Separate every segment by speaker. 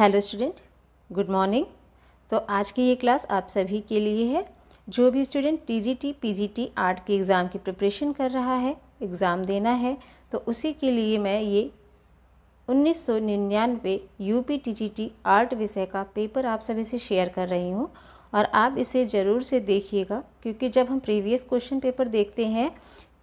Speaker 1: hello student good morning तो आज की ये क्लास आप सभी के लिए है जो भी स्टूडेंट टीजीटी पीजीटी आर्ट के एग्ज़ाम की प्रिपरेशन कर रहा है एग्ज़ाम देना है तो उसी के लिए मैं ये 1999 यूपी टीजीटी आर्ट विषय का पेपर आप सभी से शेयर कर रही हूँ और आप इसे ज़रूर से देखिएगा क्योंकि जब हम प्रीवियस क्वेश्चन पेपर देखते हैं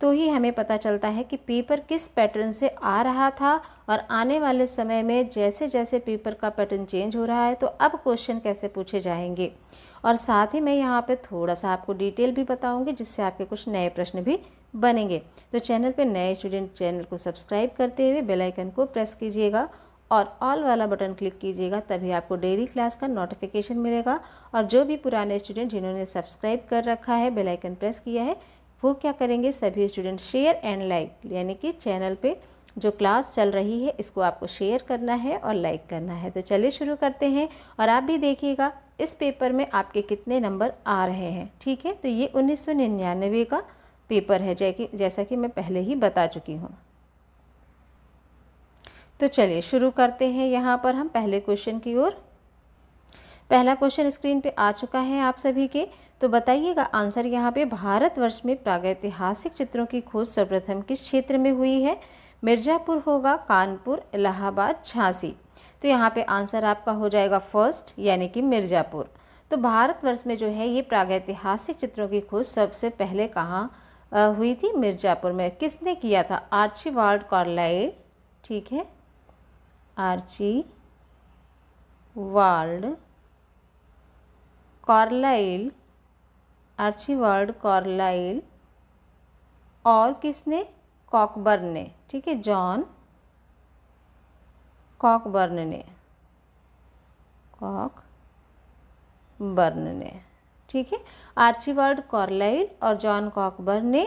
Speaker 1: तो ही हमें पता चलता है कि पेपर किस पैटर्न से आ रहा था और आने वाले समय में जैसे जैसे पेपर का पैटर्न चेंज हो रहा है तो अब क्वेश्चन कैसे पूछे जाएंगे और साथ ही मैं यहाँ पे थोड़ा सा आपको डिटेल भी बताऊँगी जिससे आपके कुछ नए प्रश्न भी बनेंगे तो चैनल पे नए स्टूडेंट चैनल को सब्सक्राइब करते हुए बेल आइकन को प्रेस कीजिएगा और ऑल वाला बटन क्लिक कीजिएगा तभी आपको डेली क्लास का नोटिफिकेशन मिलेगा और जो भी पुराने स्टूडेंट जिन्होंने सब्सक्राइब कर रखा है बेल आइकन प्रेस किया है वो क्या करेंगे सभी स्टूडेंट शेयर एंड लाइक यानी कि चैनल पे जो क्लास चल रही है इसको आपको शेयर करना है और लाइक करना है तो चलिए शुरू करते हैं और आप भी देखिएगा इस पेपर में आपके कितने नंबर आ रहे हैं ठीक है तो ये उन्नीस का पेपर है जैसा कि मैं पहले ही बता चुकी हूँ तो चलिए शुरू करते हैं यहाँ पर हम पहले क्वेश्चन की ओर पहला क्वेश्चन स्क्रीन पे आ चुका है आप सभी के तो बताइएगा आंसर यहाँ पे भारतवर्ष में प्रागैतिहासिक चित्रों की खोज सर्वप्रथम किस क्षेत्र में हुई है मिर्ज़ापुर होगा कानपुर इलाहाबाद झांसी तो यहाँ पे आंसर आपका हो जाएगा फर्स्ट यानी कि मिर्ज़ापुर तो भारतवर्ष में जो है ये प्रागैतिहासिक चित्रों की खोज सबसे पहले कहाँ हुई थी मिर्ज़ापुर में किसने किया था आर्ची वार्ड कॉर्लाइल ठीक है Archibald Carlyle Archibald Carlyle और किसने कॉकबर्न ने ठीक है जॉन कॉकबर्न ने कॉक बर्न ने ठीक है आर्चीवर्ड कॉर्लाइल और जॉन कॉकबर्न ने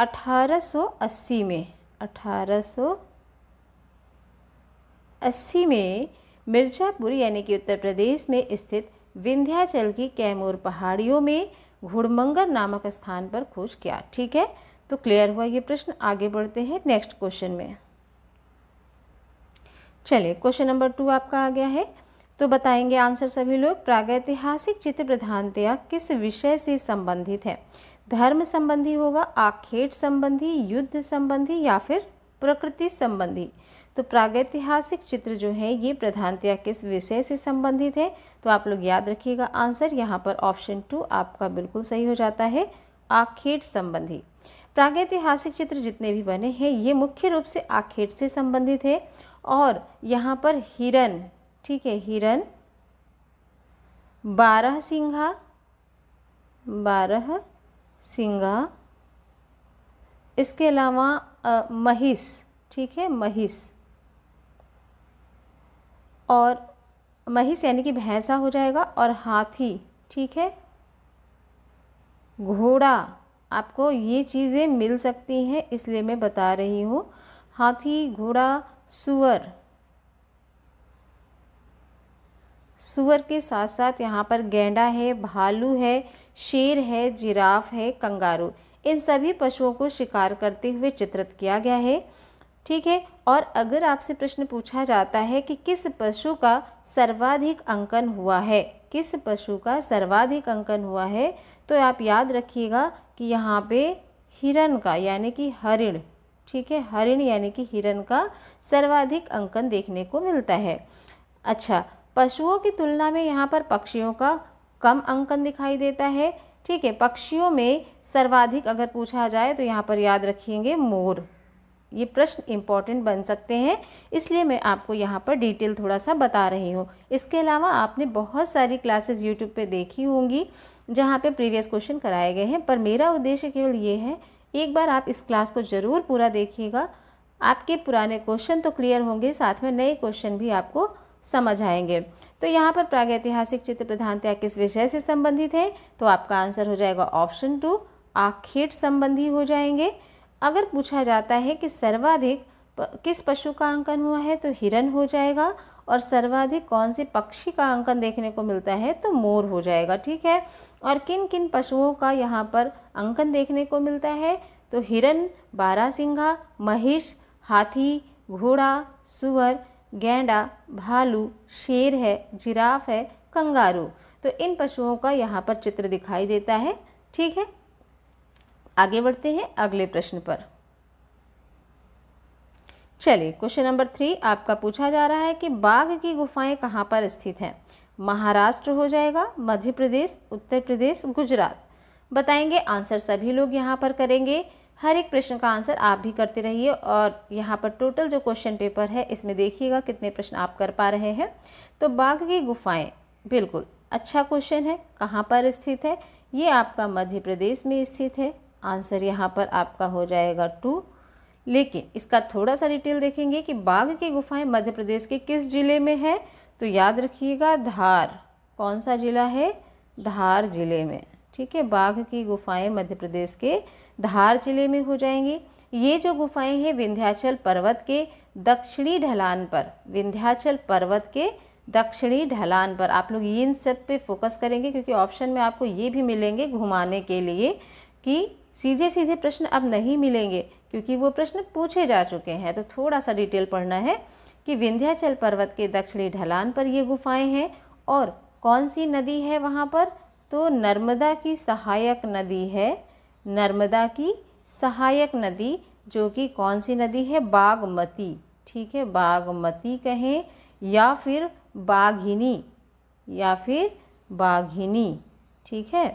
Speaker 1: 1880 में 1880 में मिर्जापुर यानी कि उत्तर प्रदेश में स्थित विंध्याचल की कैमूर पहाड़ियों में घुड़मंगर नामक स्थान पर खोज किया ठीक है तो क्लियर हुआ ये प्रश्न आगे बढ़ते हैं नेक्स्ट क्वेश्चन में चलिए क्वेश्चन नंबर टू आपका आ गया है तो बताएंगे आंसर सभी लोग प्रागैतिहासिक चित्र प्रधानतया किस विषय से संबंधित है धर्म संबंधी होगा आखेट संबंधी युद्ध संबंधी या फिर प्रकृति संबंधी तो प्रागैतिहासिक चित्र जो है ये प्रधानतया किस विषय से संबंधित है तो आप लोग याद रखिएगा आंसर यहाँ पर ऑप्शन टू आपका बिल्कुल सही हो जाता है आखेट संबंधी प्रागैतिहासिक चित्र जितने भी बने हैं ये मुख्य रूप से आखेट से संबंधित है और यहाँ पर हिरन ठीक है हिरन बारह सिंघा बारह सिंघा इसके अलावा महिष ठीक है महिष और महिष यानी कि भैंसा हो जाएगा और हाथी ठीक है घोड़ा आपको ये चीज़ें मिल सकती हैं इसलिए मैं बता रही हूँ हाथी घोड़ा सुअर सुअर के साथ साथ यहाँ पर गेंडा है भालू है शेर है जिराफ है कंगारू इन सभी पशुओं को शिकार करते हुए चित्रित किया गया है ठीक है और अगर आपसे प्रश्न पूछा जाता है कि किस पशु का सर्वाधिक अंकन हुआ है किस पशु का सर्वाधिक अंकन हुआ है तो आप याद रखिएगा कि यहाँ पे हिरण का यानी कि हरिण ठीक है हरिण यानी कि हिरण का सर्वाधिक अंकन देखने को मिलता है अच्छा पशुओं की तुलना में यहाँ पर पक्षियों का कम अंकन दिखाई देता है ठीक है पक्षियों में सर्वाधिक अगर पूछा जाए तो यहाँ पर याद रखेंगे मोर ये प्रश्न इम्पॉर्टेंट बन सकते हैं इसलिए मैं आपको यहाँ पर डिटेल थोड़ा सा बता रही हूँ इसके अलावा आपने बहुत सारी क्लासेस यूट्यूब पे देखी होंगी जहाँ पे प्रीवियस क्वेश्चन कराए गए हैं पर मेरा उद्देश्य केवल ये है एक बार आप इस क्लास को ज़रूर पूरा देखिएगा आपके पुराने क्वेश्चन तो क्लियर होंगे साथ में नए क्वेश्चन भी आपको समझ आएंगे तो यहाँ पर प्रागैतिहासिक चित्र प्रधानतया किस विषय से संबंधित है तो आपका आंसर हो जाएगा ऑप्शन टू आखेट संबंधी हो जाएंगे अगर पूछा जाता है कि सर्वाधिक किस पशु का अंकन हुआ है तो हिरण हो जाएगा और सर्वाधिक कौन से पक्षी का अंकन देखने को मिलता है तो मोर हो जाएगा ठीक है और किन किन पशुओं का यहाँ पर अंकन देखने को मिलता है तो बारा सिंघा महिष हाथी घोड़ा सुअर गैंडा भालू शेर है जिराफ है कंगारू तो इन पशुओं का यहाँ पर चित्र दिखाई देता है ठीक है आगे बढ़ते हैं अगले प्रश्न पर चलिए क्वेश्चन नंबर थ्री आपका पूछा जा रहा है कि बाघ की गुफाएं कहाँ पर स्थित हैं महाराष्ट्र हो जाएगा मध्य प्रदेश उत्तर प्रदेश गुजरात बताएंगे आंसर सभी लोग यहाँ पर करेंगे हर एक प्रश्न का आंसर आप भी करते रहिए और यहाँ पर टोटल जो क्वेश्चन पेपर है इसमें देखिएगा कितने प्रश्न आप कर पा रहे हैं तो बाघ की गुफाएँ बिल्कुल अच्छा क्वेश्चन है कहाँ पर स्थित है ये आपका मध्य प्रदेश में स्थित है आंसर यहाँ पर आपका हो जाएगा टू लेकिन इसका थोड़ा सा डिटेल देखेंगे कि बाघ की गुफाएं मध्य प्रदेश के किस ज़िले में है तो याद रखिएगा धार कौन सा ज़िला है धार ज़िले में ठीक है बाघ की गुफाएं मध्य प्रदेश के धार ज़िले में हो जाएंगी ये जो गुफाएं हैं विंध्याचल पर्वत के दक्षिणी ढलान पर विंध्याचल पर्वत के दक्षिणी ढलान पर आप लोग इन सब पे फोकस करेंगे क्योंकि ऑप्शन में आपको ये भी मिलेंगे घुमाने के लिए कि सीधे सीधे प्रश्न अब नहीं मिलेंगे क्योंकि वो प्रश्न पूछे जा चुके हैं तो थोड़ा सा डिटेल पढ़ना है कि विंध्याचल पर्वत के दक्षिणी ढलान पर ये गुफाएं हैं और कौन सी नदी है वहाँ पर तो नर्मदा की सहायक नदी है नर्मदा की सहायक नदी जो कि कौन सी नदी है बागमती ठीक है बागमती कहें या फिर बाघिनी या फिर बाघिनी ठीक है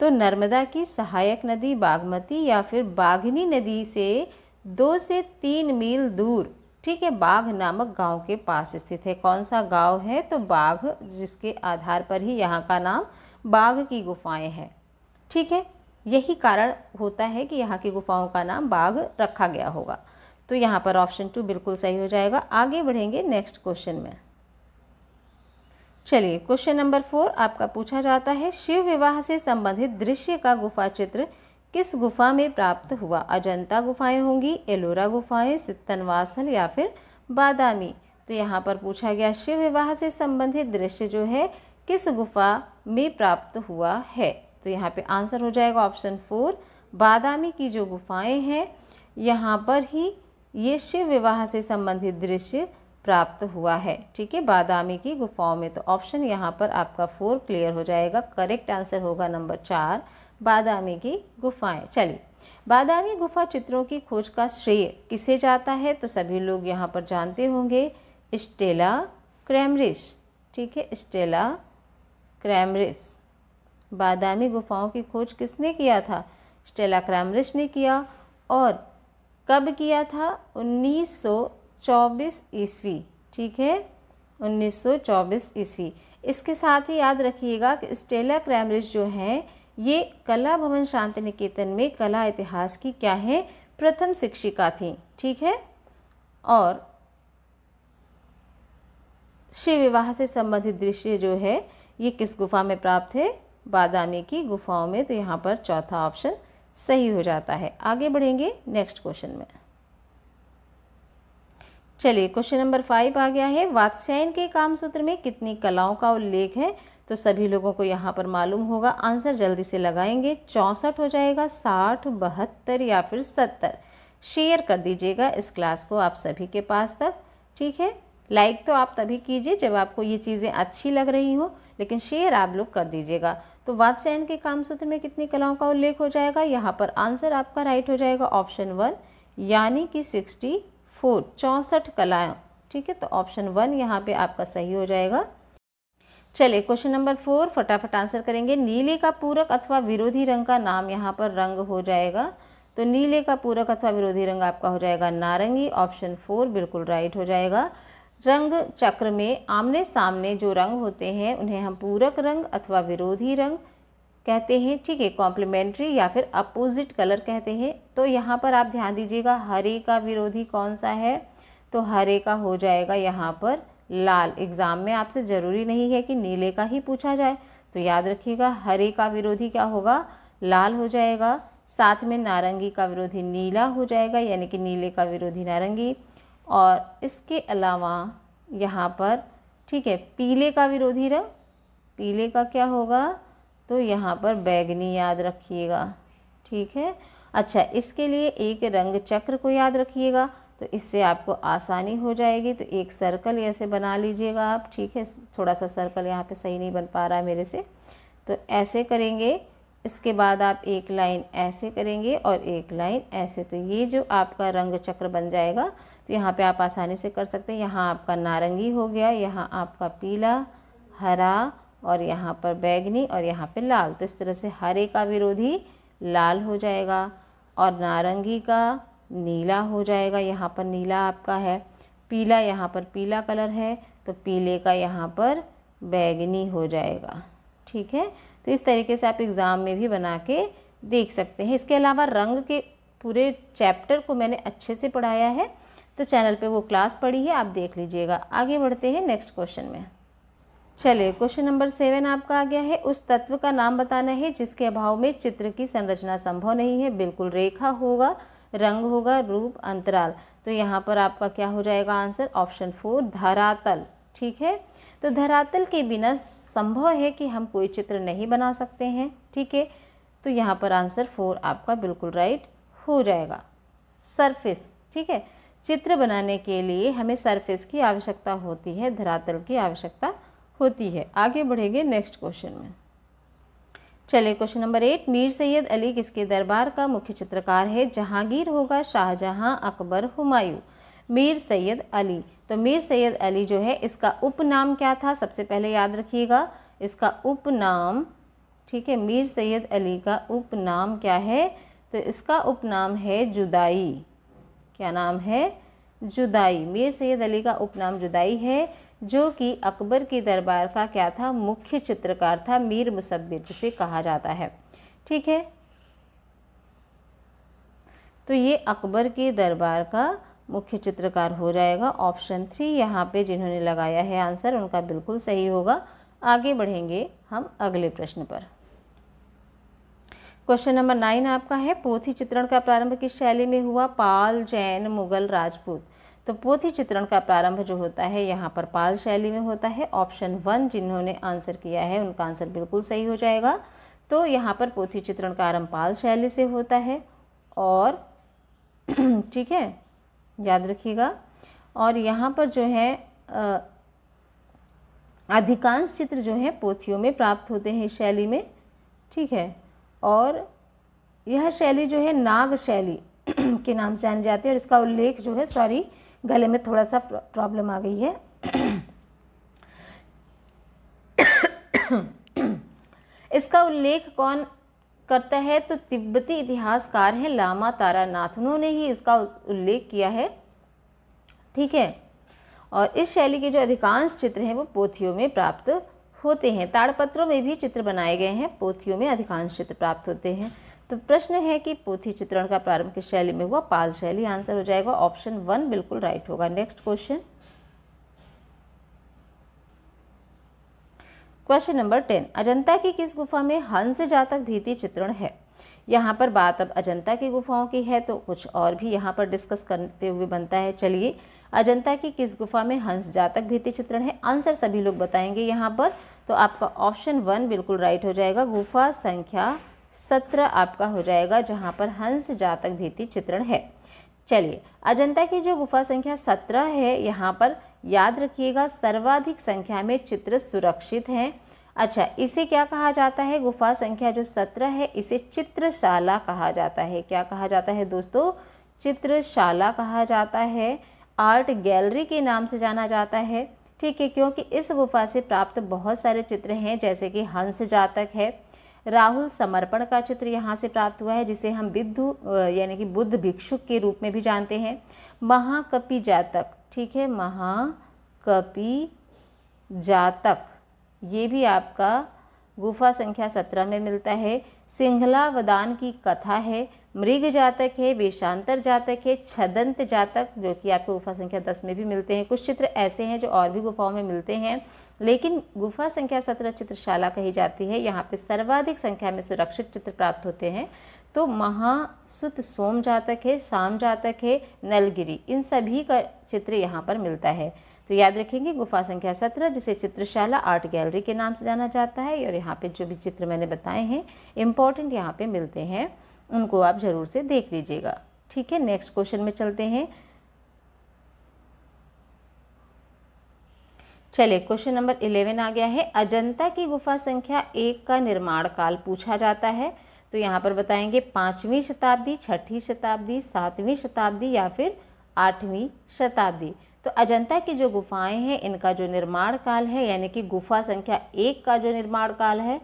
Speaker 1: तो नर्मदा की सहायक नदी बागमती या फिर बाघनी नदी से दो से तीन मील दूर ठीक है बाघ नामक गांव के पास स्थित है कौन सा गांव है तो बाघ जिसके आधार पर ही यहाँ का नाम बाघ की गुफाएं हैं ठीक है यही कारण होता है कि यहाँ की गुफाओं का नाम बाघ रखा गया होगा तो यहाँ पर ऑप्शन टू बिल्कुल सही हो जाएगा आगे बढ़ेंगे नेक्स्ट क्वेश्चन में चलिए क्वेश्चन नंबर फोर आपका पूछा जाता है शिव विवाह से संबंधित दृश्य का गुफा चित्र किस गुफा में प्राप्त हुआ अजंता गुफाएं होंगी एलोरा गुफाएं सित्तनवासल या फिर बादामी तो यहाँ पर पूछा गया शिव विवाह से संबंधित दृश्य जो है किस गुफा में प्राप्त हुआ है तो यहाँ पे आंसर हो जाएगा ऑप्शन फोर बादामी की जो गुफाएं हैं यहाँ पर ही ये शिव विवाह से संबंधित दृश्य प्राप्त हुआ है ठीक है बादामी की गुफाओं में तो ऑप्शन यहाँ पर आपका फोर क्लियर हो जाएगा करेक्ट आंसर होगा नंबर चार बादामी की गुफाएं चलिए बादामी गुफा चित्रों की खोज का श्रेय किसे जाता है तो सभी लोग यहाँ पर जानते होंगे स्टेला क्रैमरिस ठीक है स्टेला क्रैमरिस बादामी गुफाओं की खोज किसने किया था स्टेला क्रैमरिस ने किया और कब किया था उन्नीस 1924 ईस्वी ठीक है 1924 ईस्वी इसके साथ ही याद रखिएगा कि स्टेला क्रैमरिज जो हैं ये कला भवन शांति निकेतन में कला इतिहास की क्या है प्रथम शिक्षिका थी ठीक है और शिव विवाह से संबंधित दृश्य जो है ये किस गुफा में प्राप्त है बादामी की गुफाओं में तो यहाँ पर चौथा ऑप्शन सही हो जाता है आगे बढ़ेंगे नेक्स्ट क्वेश्चन में चलिए क्वेश्चन नंबर फाइव आ गया है वात्स्यायन के काम सूत्र में कितनी कलाओं का उल्लेख है तो सभी लोगों को यहाँ पर मालूम होगा आंसर जल्दी से लगाएंगे चौंसठ हो जाएगा साठ बहत्तर या फिर सत्तर शेयर कर दीजिएगा इस क्लास को आप सभी के पास तक ठीक है लाइक तो आप तभी कीजिए जब आपको ये चीज़ें अच्छी लग रही हो लेकिन शेयर आप लोग कर दीजिएगा तो वात्स्यायन के काम सूत्र में कितनी कलाओं का उल्लेख हो जाएगा यहाँ पर आंसर आपका राइट हो जाएगा ऑप्शन वन यानी कि सिक्सटी फोर चौंसठ कलाएं ठीक है तो ऑप्शन वन यहाँ पे आपका सही हो जाएगा चलिए क्वेश्चन नंबर फोर फटाफट आंसर करेंगे नीले का पूरक अथवा विरोधी रंग का नाम यहाँ पर रंग हो जाएगा तो नीले का पूरक अथवा विरोधी रंग आपका हो जाएगा नारंगी ऑप्शन फोर बिल्कुल राइट हो जाएगा रंग चक्र में आमने सामने जो रंग होते हैं उन्हें हम पूरक रंग अथवा विरोधी रंग कहते हैं ठीक है कॉम्प्लीमेंट्री या फिर अपोजिट कलर कहते हैं तो यहाँ पर आप ध्यान दीजिएगा हरे का विरोधी कौन सा है तो हरे का हो जाएगा यहाँ पर लाल एग्ज़ाम में आपसे ज़रूरी नहीं है कि नीले का ही पूछा जाए तो याद रखिएगा हरे का विरोधी क्या होगा लाल हो जाएगा साथ में नारंगी का विरोधी नीला हो जाएगा यानी कि नीले का विरोधी नारंगी और इसके अलावा यहाँ पर ठीक है पीले का विरोधी रंग पीले का क्या होगा तो यहाँ पर बैगनी याद रखिएगा ठीक है अच्छा इसके लिए एक रंग चक्र को याद रखिएगा तो इससे आपको आसानी हो जाएगी तो एक सर्कल ऐसे बना लीजिएगा आप ठीक है थोड़ा सा सर्कल यहाँ पे सही नहीं बन पा रहा है मेरे से तो ऐसे करेंगे इसके बाद आप एक लाइन ऐसे करेंगे और एक लाइन ऐसे तो ये जो आपका रंग चक्र बन जाएगा तो यहाँ पे आप आसानी से कर सकते हैं यहाँ आपका नारंगी हो गया यहाँ आपका पीला हरा और यहाँ पर बैगनी और यहाँ पे लाल तो इस तरह से हरे का विरोधी लाल हो जाएगा और नारंगी का नीला हो जाएगा यहाँ पर नीला आपका है पीला यहाँ पर पीला कलर है तो पीले का यहाँ पर बैगनी हो जाएगा ठीक है तो इस तरीके से आप एग्ज़ाम में भी बना के देख सकते हैं इसके अलावा रंग के पूरे चैप्टर को मैंने अच्छे से पढ़ाया है तो चैनल पे वो क्लास पढ़ी है आप देख लीजिएगा आगे बढ़ते हैं नेक्स्ट क्वेश्चन में चलिए क्वेश्चन नंबर सेवन आपका आ गया है उस तत्व का नाम बताना है जिसके अभाव में चित्र की संरचना संभव नहीं है बिल्कुल रेखा होगा रंग होगा रूप अंतराल तो यहाँ पर आपका क्या हो जाएगा आंसर ऑप्शन फोर धरातल ठीक है तो धरातल के बिना संभव है कि हम कोई चित्र नहीं बना सकते हैं ठीक है तो यहाँ पर आंसर फोर आपका बिल्कुल राइट हो जाएगा सरफेस ठीक है चित्र बनाने के लिए हमें सरफेस की आवश्यकता होती है धरातल की आवश्यकता होती है आगे बढ़ेंगे नेक्स्ट क्वेश्चन में चलिए question number eight Mir Syed Ali किसके दरबार का मुख्य चित्रकार है जहांगीर होगा शाहजहां अकबर हुमायूं मीर सैयद अली तो मीर सैयद अली जो है इसका उपनाम क्या था सबसे पहले याद रखिएगा इसका उपनाम ठीक है मीर सैयद अली का उपनाम क्या है तो इसका उपनाम है जुदाई क्या नाम है जुदाई मीर सैयद अली का उपनाम जुदाई है जो कि अकबर के दरबार का क्या था मुख्य चित्रकार था मीर मुसब्बिर जिसे कहा जाता है ठीक है तो ये अकबर के दरबार का मुख्य चित्रकार हो जाएगा ऑप्शन थ्री यहाँ पे जिन्होंने लगाया है आंसर उनका बिल्कुल सही होगा आगे बढ़ेंगे हम अगले प्रश्न पर क्वेश्चन नंबर नाइन आपका है पोथी चित्रण का प्रारंभ किस शैली में हुआ पाल जैन मुगल राजपूत तो पोथी चित्रण का प्रारंभ जो होता है यहाँ पर पाल शैली में होता है ऑप्शन वन जिन्होंने आंसर किया है उनका आंसर बिल्कुल सही हो जाएगा तो यहाँ पर पोथी चित्रण का आरंभ पाल शैली से होता है और ठीक है याद रखिएगा और यहाँ पर जो है अधिकांश चित्र जो है पोथियों में प्राप्त होते हैं इस शैली में ठीक है और यह शैली जो है नाग शैली के नाम से जानी जाती है और इसका उल्लेख जो है सॉरी गले में थोड़ा सा प्रॉब्लम आ गई है इसका उल्लेख कौन करता है तो तिब्बती इतिहासकार हैं लामा तारानाथ उन्होंने ही इसका उल्लेख किया है ठीक है और इस शैली के जो अधिकांश चित्र हैं वो पोथियों में प्राप्त होते हैं ताड़पत्रों में भी चित्र बनाए गए हैं पोथियों में अधिकांश चित्र प्राप्त होते हैं तो प्रश्न है कि पोथी चित्रण का प्रारंभ किस शैली में हुआ पाल शैली आंसर हो जाएगा ऑप्शन वन बिल्कुल राइट होगा next question question number ten Ajanta की किस गुफा में हंस जातक भीति चित्रण है यहाँ पर बात अब अजंता की गुफाओं की है तो कुछ और भी यहाँ पर डिस्कस करते हुए बनता है चलिए अजंता की किस गुफा में हंस जातक भीति चित्रण है आंसर सभी लोग बताएंगे यहाँ पर तो आपका ऑप्शन वन बिल्कुल राइट हो जाएगा गुफा संख्या सत्र आपका हो जाएगा जहाँ पर हंस जातक भीति चित्रण है चलिए अजंता की जो गुफा संख्या सत्रह है यहाँ पर याद रखिएगा सर्वाधिक संख्या में चित्र सुरक्षित हैं अच्छा इसे क्या कहा जाता है गुफा संख्या जो सत्रह है इसे चित्रशाला कहा जाता है क्या कहा जाता है दोस्तों चित्रशाला कहा जाता है आर्ट गैलरी के नाम से जाना जाता है ठीक है क्योंकि इस गुफा से प्राप्त बहुत सारे चित्र हैं जैसे कि हंस जातक है राहुल समर्पण का चित्र यहाँ से प्राप्त हुआ है जिसे हम बिद्ध यानी कि बुद्ध भिक्षुक के रूप में भी जानते हैं महाकपि जातक ठीक है महाकपि जातक ये भी आपका गुफा संख्या सत्रह में मिलता है वदान की कथा है मृग जातक है वेशांतर जातक है छदंत जातक जो कि आपको गुफा संख्या दस में भी मिलते हैं कुछ चित्र ऐसे हैं जो और भी गुफाओं में मिलते हैं लेकिन गुफा संख्या सत्रह चित्रशाला कही जाती है यहाँ पे सर्वाधिक संख्या में सुरक्षित चित्र प्राप्त होते हैं तो महासुत सोम जातक है शाम जातक है नलगिरी इन सभी का चित्र यहाँ पर मिलता है तो याद रखेंगे गुफा संख्या सत्रह जिसे चित्रशाला आर्ट गैलरी के नाम से जाना जाता है और यहाँ पे जो भी चित्र मैंने बताए हैं इम्पॉर्टेंट यहाँ पे मिलते हैं उनको आप ज़रूर से देख लीजिएगा ठीक है नेक्स्ट क्वेश्चन में चलते हैं चलिए क्वेश्चन नंबर इलेवन आ गया है अजंता की गुफा संख्या एक का निर्माण काल पूछा जाता है तो यहाँ पर बताएंगे पाँचवीं शताब्दी छठी शताब्दी सातवीं शताब्दी या फिर आठवीं शताब्दी तो अजंता की जो गुफाएं हैं इनका जो निर्माण काल है यानी कि गुफा संख्या एक का जो निर्माण काल है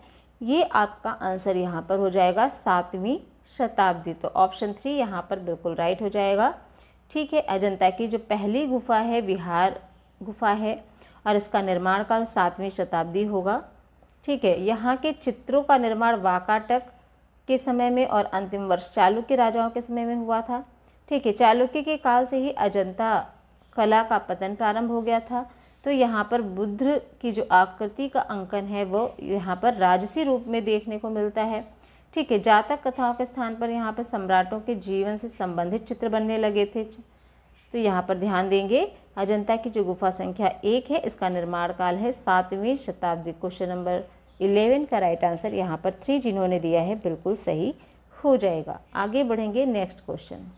Speaker 1: ये आपका आंसर यहाँ पर हो जाएगा सातवीं शताब्दी तो ऑप्शन थ्री यहाँ पर बिल्कुल राइट हो जाएगा ठीक है अजंता की जो पहली गुफा है विहार गुफा है और इसका निर्माण काल सातवीं शताब्दी होगा ठीक है यहाँ के चित्रों का निर्माण वाकाटक के समय में और अंतिम वर्ष चालुक्य राजाओं के समय में हुआ था ठीक है चालुक्य के काल से ही अजंता कला का पतन प्रारंभ हो गया था तो यहाँ पर बुद्ध की जो आकृति का अंकन है वो यहाँ पर राजसी रूप में देखने को मिलता है ठीक है जातक कथाओं के स्थान पर यहाँ पर सम्राटों के जीवन से संबंधित चित्र बनने लगे थे तो यहाँ पर ध्यान देंगे अजंता की जो गुफा संख्या एक है इसका निर्माण काल है सातवीं शताब्दी क्वेश्चन नंबर इलेवन का राइट आंसर यहाँ पर थ्री जिन्होंने दिया है बिल्कुल सही हो जाएगा आगे बढ़ेंगे नेक्स्ट क्वेश्चन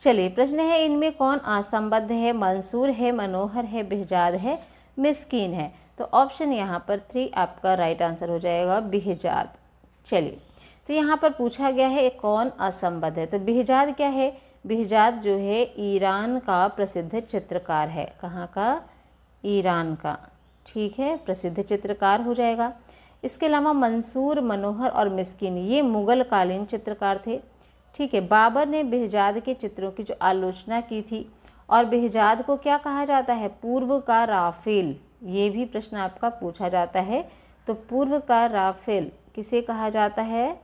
Speaker 1: चलिए प्रश्न है इनमें कौन असंबद्ध है मंसूर है मनोहर है बेहजाद है मिस्किन है तो ऑप्शन यहाँ पर थ्री आपका राइट आंसर हो जाएगा बिहजाद चलिए तो यहाँ पर पूछा गया है कौन असंबद्ध है तो बिहजाद क्या है बिहजाद जो है ईरान का प्रसिद्ध चित्रकार है कहाँ का ईरान का ठीक है प्रसिद्ध चित्रकार हो जाएगा इसके अलावा मंसूर मनोहर और मिस्किन ये मुग़ल कालीन चित्रकार थे ठीक है बाबर ने बेहजाद के चित्रों की जो आलोचना की थी और बेहजाद को क्या कहा जाता है पूर्व का राफेल ये भी प्रश्न आपका पूछा जाता है तो पूर्व का राफेल किसे कहा जाता है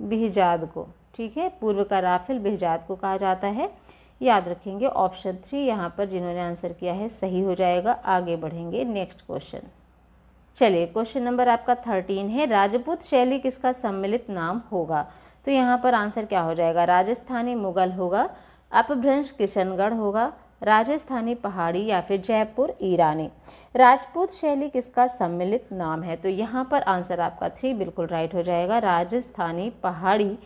Speaker 1: बिहजाद को ठीक है पूर्व का राफेल बिहजाद को कहा जाता है याद रखेंगे ऑप्शन थ्री यहाँ पर जिन्होंने आंसर किया है सही हो जाएगा आगे बढ़ेंगे नेक्स्ट क्वेश्चन चलिए क्वेश्चन नंबर आपका थर्टीन है राजपूत शैली किसका सम्मिलित नाम होगा तो यहाँ पर आंसर क्या हो जाएगा राजस्थानी मुगल होगा अपभ्रंश किशनगढ़ होगा राजस्थानी पहाड़ी या फिर जयपुर ईरानी राजपूत शैली किसका सम्मिलित नाम है तो यहाँ पर आंसर आपका थ्री बिल्कुल राइट हो जाएगा राजस्थानी पहाड़ी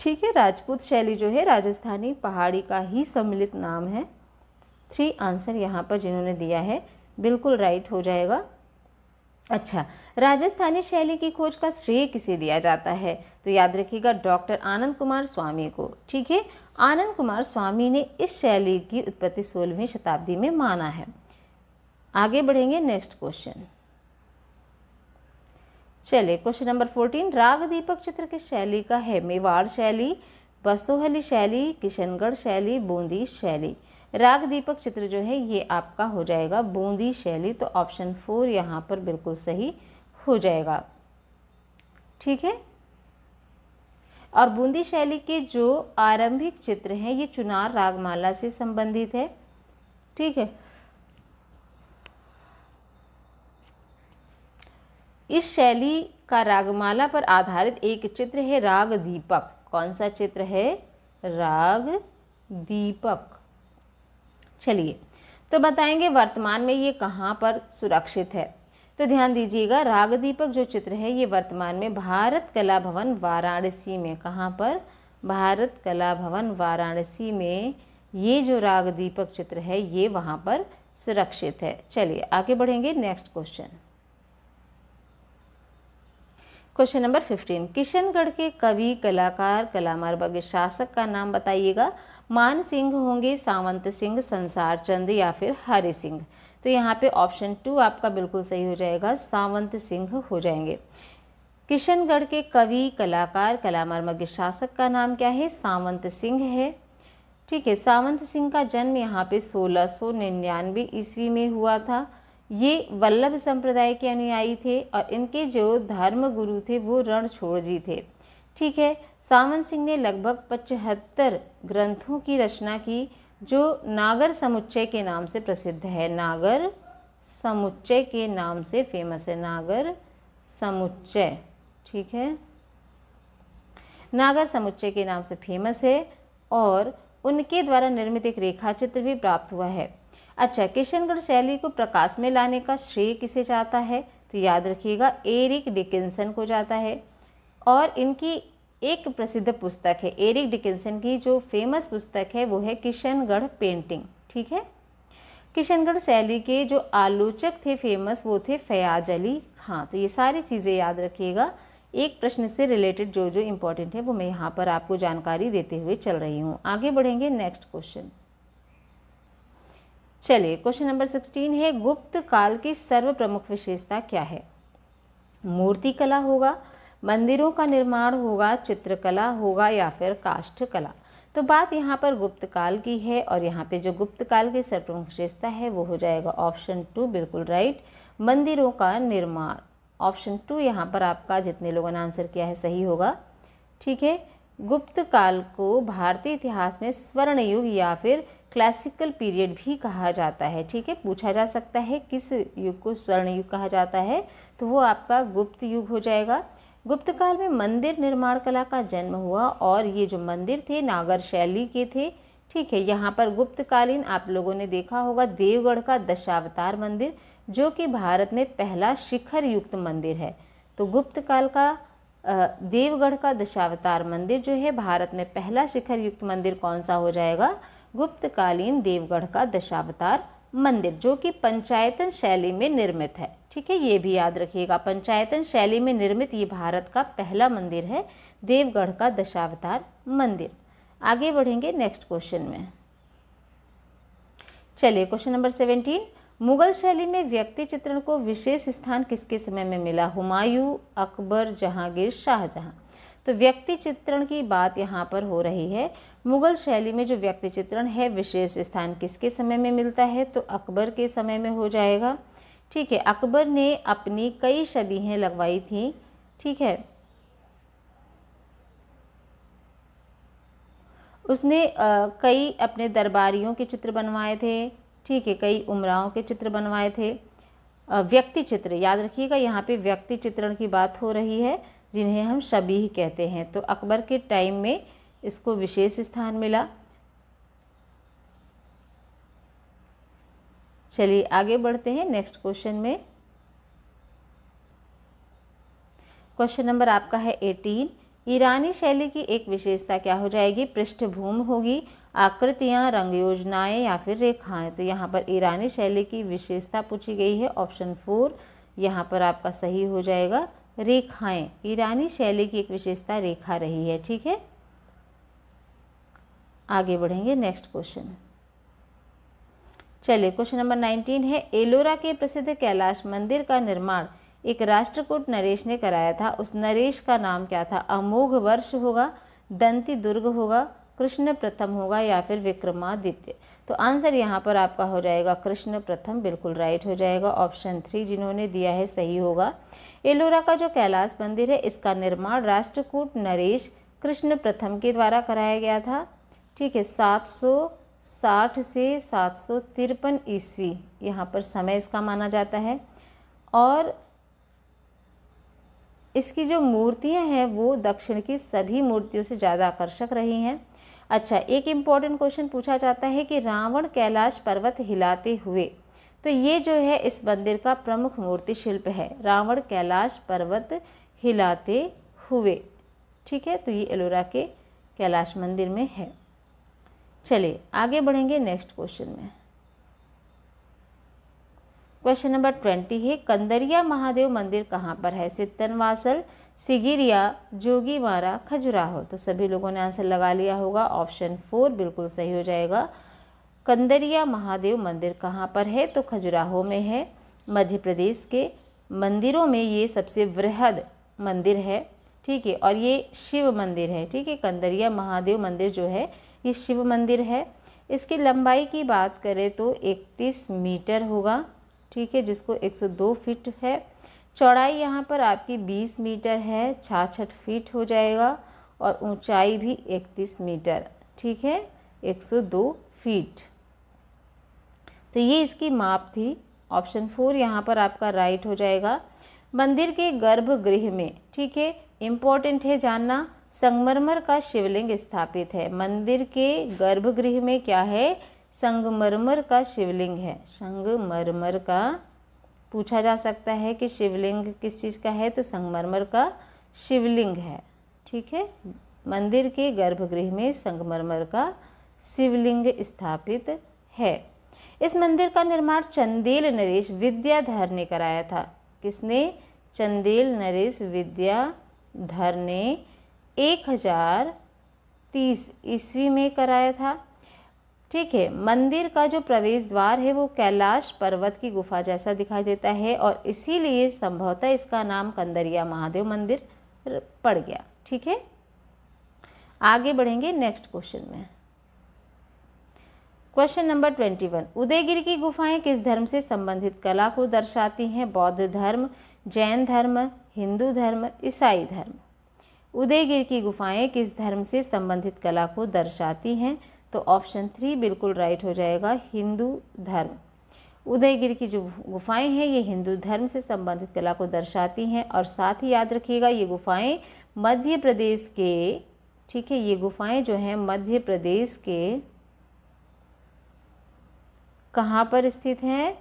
Speaker 1: ठीक है राजपूत शैली जो है राजस्थानी पहाड़ी का ही सम्मिलित नाम है थ्री आंसर यहाँ पर जिन्होंने दिया है बिल्कुल राइट हो जाएगा अच्छा राजस्थानी शैली की खोज का श्रेय किसे दिया जाता है तो याद रखिएगा डॉक्टर आनंद कुमार स्वामी को ठीक है आनंद कुमार स्वामी ने इस शैली की उत्पत्ति सोलहवीं शताब्दी में माना है आगे बढ़ेंगे नेक्स्ट क्वेश्चन चले question number fourteen Raag Deepak चित्र की शैली का है मेवाड़ शैली बसोहली शैली किशनगढ़ शैली बूंदी शैली राग दीपक चित्र जो है ये आपका हो जाएगा बूंदी शैली तो ऑप्शन फोर यहाँ पर बिल्कुल सही हो जाएगा ठीक है और बूंदी शैली के जो आरंभिक चित्र हैं ये चुनार रागमाला से संबंधित है ठीक है इस शैली का रागमाला पर आधारित एक चित्र है राग दीपक कौन सा चित्र है राग दीपक चलिए तो बताएंगे वर्तमान में ये कहाँ पर सुरक्षित है तो ध्यान दीजिएगा राग दीपक जो चित्र है ये वर्तमान में भारत कला भवन वाराणसी में कहाँ पर भारत कला भवन वाराणसी में ये जो राग दीपक चित्र है ये वहाँ पर सुरक्षित है चलिए आगे बढ़ेंगे next question question number fifteen Kishangarh के कवि कलाकार कलामार बगे शासक का नाम बताइएगा मान सिंह होंगे सावंत सिंह संसार चंद या फिर हरि सिंह तो यहाँ पे ऑप्शन टू आपका बिल्कुल सही हो जाएगा सावंत सिंह हो जाएंगे किशनगढ़ के कवि कलाकार कलामर्मज्ञ शासक का नाम क्या है सावंत सिंह है ठीक है सावंत सिंह का जन्म यहाँ पे 1699 ईस्वी में हुआ था ये वल्लभ संप्रदाय के अनुयायी थे और इनके जो धर्म गुरु थे वो रणछोड़ जी थे ठीक है सावंत सिंह ने लगभग पचहत्तर ग्रंथों की रचना की जो नागर समुच्चय के नाम से प्रसिद्ध है नागर समुच्चय के नाम से फेमस है नागर समुच्चय ठीक है नागर समुच्चय के नाम से फेमस है और उनके द्वारा निर्मित एक रेखाचित्र भी प्राप्त हुआ है अच्छा किशनगढ़ शैली को प्रकाश में लाने का श्रेय किसे जाता है तो याद रखिएगा एरिक डिकिंसन को जाता है और इनकी एक प्रसिद्ध पुस्तक है एरिक डिकिंसन की जो फेमस पुस्तक है वो है किशनगढ़ पेंटिंग ठीक है किशनगढ़ शैली के जो आलोचक थे फेमस वो थे फयाज अली खां तो ये सारी चीज़ें याद रखिएगा एक प्रश्न से रिलेटेड जो जो इम्पोर्टेंट है वो मैं यहाँ पर आपको जानकारी देते हुए चल रही हूँ आगे बढ़ेंगे नेक्स्ट क्वेश्चन चलिए क्वेश्चन नंबर सिक्सटीन है गुप्त काल की सर्व प्रमुख विशेषता क्या है मूर्ति कला होगा मंदिरों का निर्माण होगा चित्रकला होगा या फिर काष्ठ कला तो बात यहाँ पर गुप्त काल की है और यहाँ पे जो गुप्त काल की सर्वप्रमुख विशेषता है वो हो जाएगा ऑप्शन टू बिल्कुल राइट मंदिरों का निर्माण ऑप्शन टू यहाँ पर आपका जितने लोगों ने आंसर किया है सही होगा ठीक है गुप्त काल को भारतीय इतिहास में स्वर्ण युग या फिर क्लासिकल पीरियड भी कहा जाता है ठीक है पूछा जा सकता है किस युग को स्वर्ण युग कहा जाता है तो वो आपका गुप्त युग हो जाएगा गुप्त काल में मंदिर निर्माण कला का जन्म हुआ और ये जो मंदिर थे नागर शैली के थे ठीक है यहाँ पर गुप्तकालीन आप लोगों ने देखा होगा देवगढ़ का दशावतार मंदिर जो कि भारत में पहला शिखर युक्त मंदिर है तो गुप्त काल का देवगढ़ का दशावतार मंदिर जो है भारत में पहला शिखर युक्त मंदिर कौन सा हो जाएगा गुप्तकालीन देवगढ़ का दशावतार मंदिर जो कि पंचायतन शैली में निर्मित है ठीक है ये भी याद रखिएगा पंचायतन शैली में निर्मित ये भारत का पहला मंदिर है देवगढ़ का दशावतार मंदिर आगे बढ़ेंगे नेक्स्ट क्वेश्चन में चलिए क्वेश्चन नंबर सेवेंटीन मुगल शैली में व्यक्ति चित्रण को विशेष स्थान किसके समय में मिला हुमायूं अकबर जहांगीर शाहजहां तो व्यक्ति चित्रण की बात यहाँ पर हो रही है मुगल शैली में जो व्यक्ति चित्रण है विशेष स्थान किसके समय में मिलता है तो अकबर के समय में हो जाएगा ठीक है अकबर ने अपनी कई शबीहें लगवाई थी ठीक है उसने आ, कई अपने दरबारियों के चित्र बनवाए थे ठीक है कई उमराओं के चित्र बनवाए थे व्यक्ति चित्र याद रखिएगा यहाँ पे व्यक्ति चित्रण की बात हो रही है जिन्हें हम शबीह कहते हैं तो अकबर के टाइम में इसको विशेष स्थान मिला चलिए आगे बढ़ते हैं नेक्स्ट क्वेश्चन में क्वेश्चन नंबर आपका है एटीन ईरानी शैली की एक विशेषता क्या हो जाएगी पृष्ठभूमि होगी आकृतियाँ रंग योजनाएँ या फिर रेखाएं तो यहाँ पर ईरानी शैली की विशेषता पूछी गई है ऑप्शन फोर यहाँ पर आपका सही हो जाएगा रेखाएं ईरानी शैली की एक विशेषता रेखा रही है ठीक है आगे बढ़ेंगे नेक्स्ट क्वेश्चन चलिए क्वेश्चन नंबर नाइनटीन है एलोरा के प्रसिद्ध कैलाश मंदिर का निर्माण एक राष्ट्रकूट नरेश ने कराया था उस नरेश का नाम क्या था अमोघ वर्ष होगा दंती दुर्ग होगा कृष्ण प्रथम होगा या फिर विक्रमादित्य तो आंसर यहाँ पर आपका हो जाएगा कृष्ण प्रथम बिल्कुल राइट हो जाएगा ऑप्शन थ्री जिन्होंने दिया है सही होगा एलोरा का जो कैलाश मंदिर है इसका निर्माण राष्ट्रकूट नरेश कृष्ण प्रथम के द्वारा कराया गया था ठीक है सात सौ साठ से सात सौ तिरपन ईस्वी यहाँ पर समय इसका माना जाता है और इसकी जो मूर्तियाँ हैं वो दक्षिण की सभी मूर्तियों से ज़्यादा आकर्षक रही हैं अच्छा एक इम्पॉर्टेंट क्वेश्चन पूछा जाता है कि रावण कैलाश पर्वत हिलाते हुए तो ये जो है इस मंदिर का प्रमुख मूर्ति शिल्प है रावण कैलाश पर्वत हिलाते हुए ठीक है तो ये एलोरा के कैलाश मंदिर में है चलिए आगे बढ़ेंगे नेक्स्ट क्वेश्चन में क्वेश्चन नंबर ट्वेंटी है कंदरिया महादेव मंदिर कहाँ पर है सितनवासल सिगिरिया जोगी मारा खजुराहो तो सभी लोगों ने आंसर लगा लिया होगा ऑप्शन फोर बिल्कुल सही हो जाएगा कंदरिया महादेव मंदिर कहाँ पर है तो खजुराहो में है मध्य प्रदेश के मंदिरों में ये सबसे वृहद मंदिर है ठीक है और ये शिव मंदिर है ठीक है कंदरिया महादेव मंदिर जो है ये शिव मंदिर है इसकी लंबाई की बात करें तो 31 मीटर होगा ठीक है जिसको 102 फीट है चौड़ाई यहाँ पर आपकी 20 मीटर है छाछठ फीट हो जाएगा और ऊंचाई भी 31 मीटर ठीक है 102 फीट तो ये इसकी माप थी ऑप्शन फोर यहाँ पर आपका राइट हो जाएगा मंदिर के गर्भगृह में ठीक है इम्पॉर्टेंट है जानना संगमरमर का शिवलिंग स्थापित है मंदिर के गर्भगृह में क्या है संगमरमर का शिवलिंग है संगमरमर का पूछा जा सकता है कि शिवलिंग किस चीज़ का है तो संगमरमर का शिवलिंग है ठीक है मंदिर के गर्भगृह में संगमरमर का शिवलिंग स्थापित है इस मंदिर का निर्माण चंदेल नरेश विद्याधर ने कराया था किसने चंदेल नरेश विद्याधर ने एक हज़ार तीस ईस्वी में कराया था ठीक है मंदिर का जो प्रवेश द्वार है वो कैलाश पर्वत की गुफा जैसा दिखाई देता है और इसीलिए संभवतः इसका नाम कंदरिया महादेव मंदिर पड़ गया ठीक है आगे बढ़ेंगे नेक्स्ट क्वेश्चन में question number twenty one Udayagiri की गुफाएं किस धर्म से संबंधित कला को दर्शाती हैं बौद्ध धर्म जैन धर्म हिंदू धर्म ईसाई धर्म उदयगिर की गुफाएं किस धर्म से संबंधित कला को दर्शाती हैं तो ऑप्शन थ्री बिल्कुल राइट हो जाएगा हिंदू धर्म उदयगिर की जो गुफाएं हैं ये हिंदू धर्म से संबंधित कला को दर्शाती हैं और साथ ही याद रखिएगा ये गुफाएं मध्य प्रदेश के ठीक है ये गुफाएं जो हैं मध्य प्रदेश के कहाँ पर स्थित हैं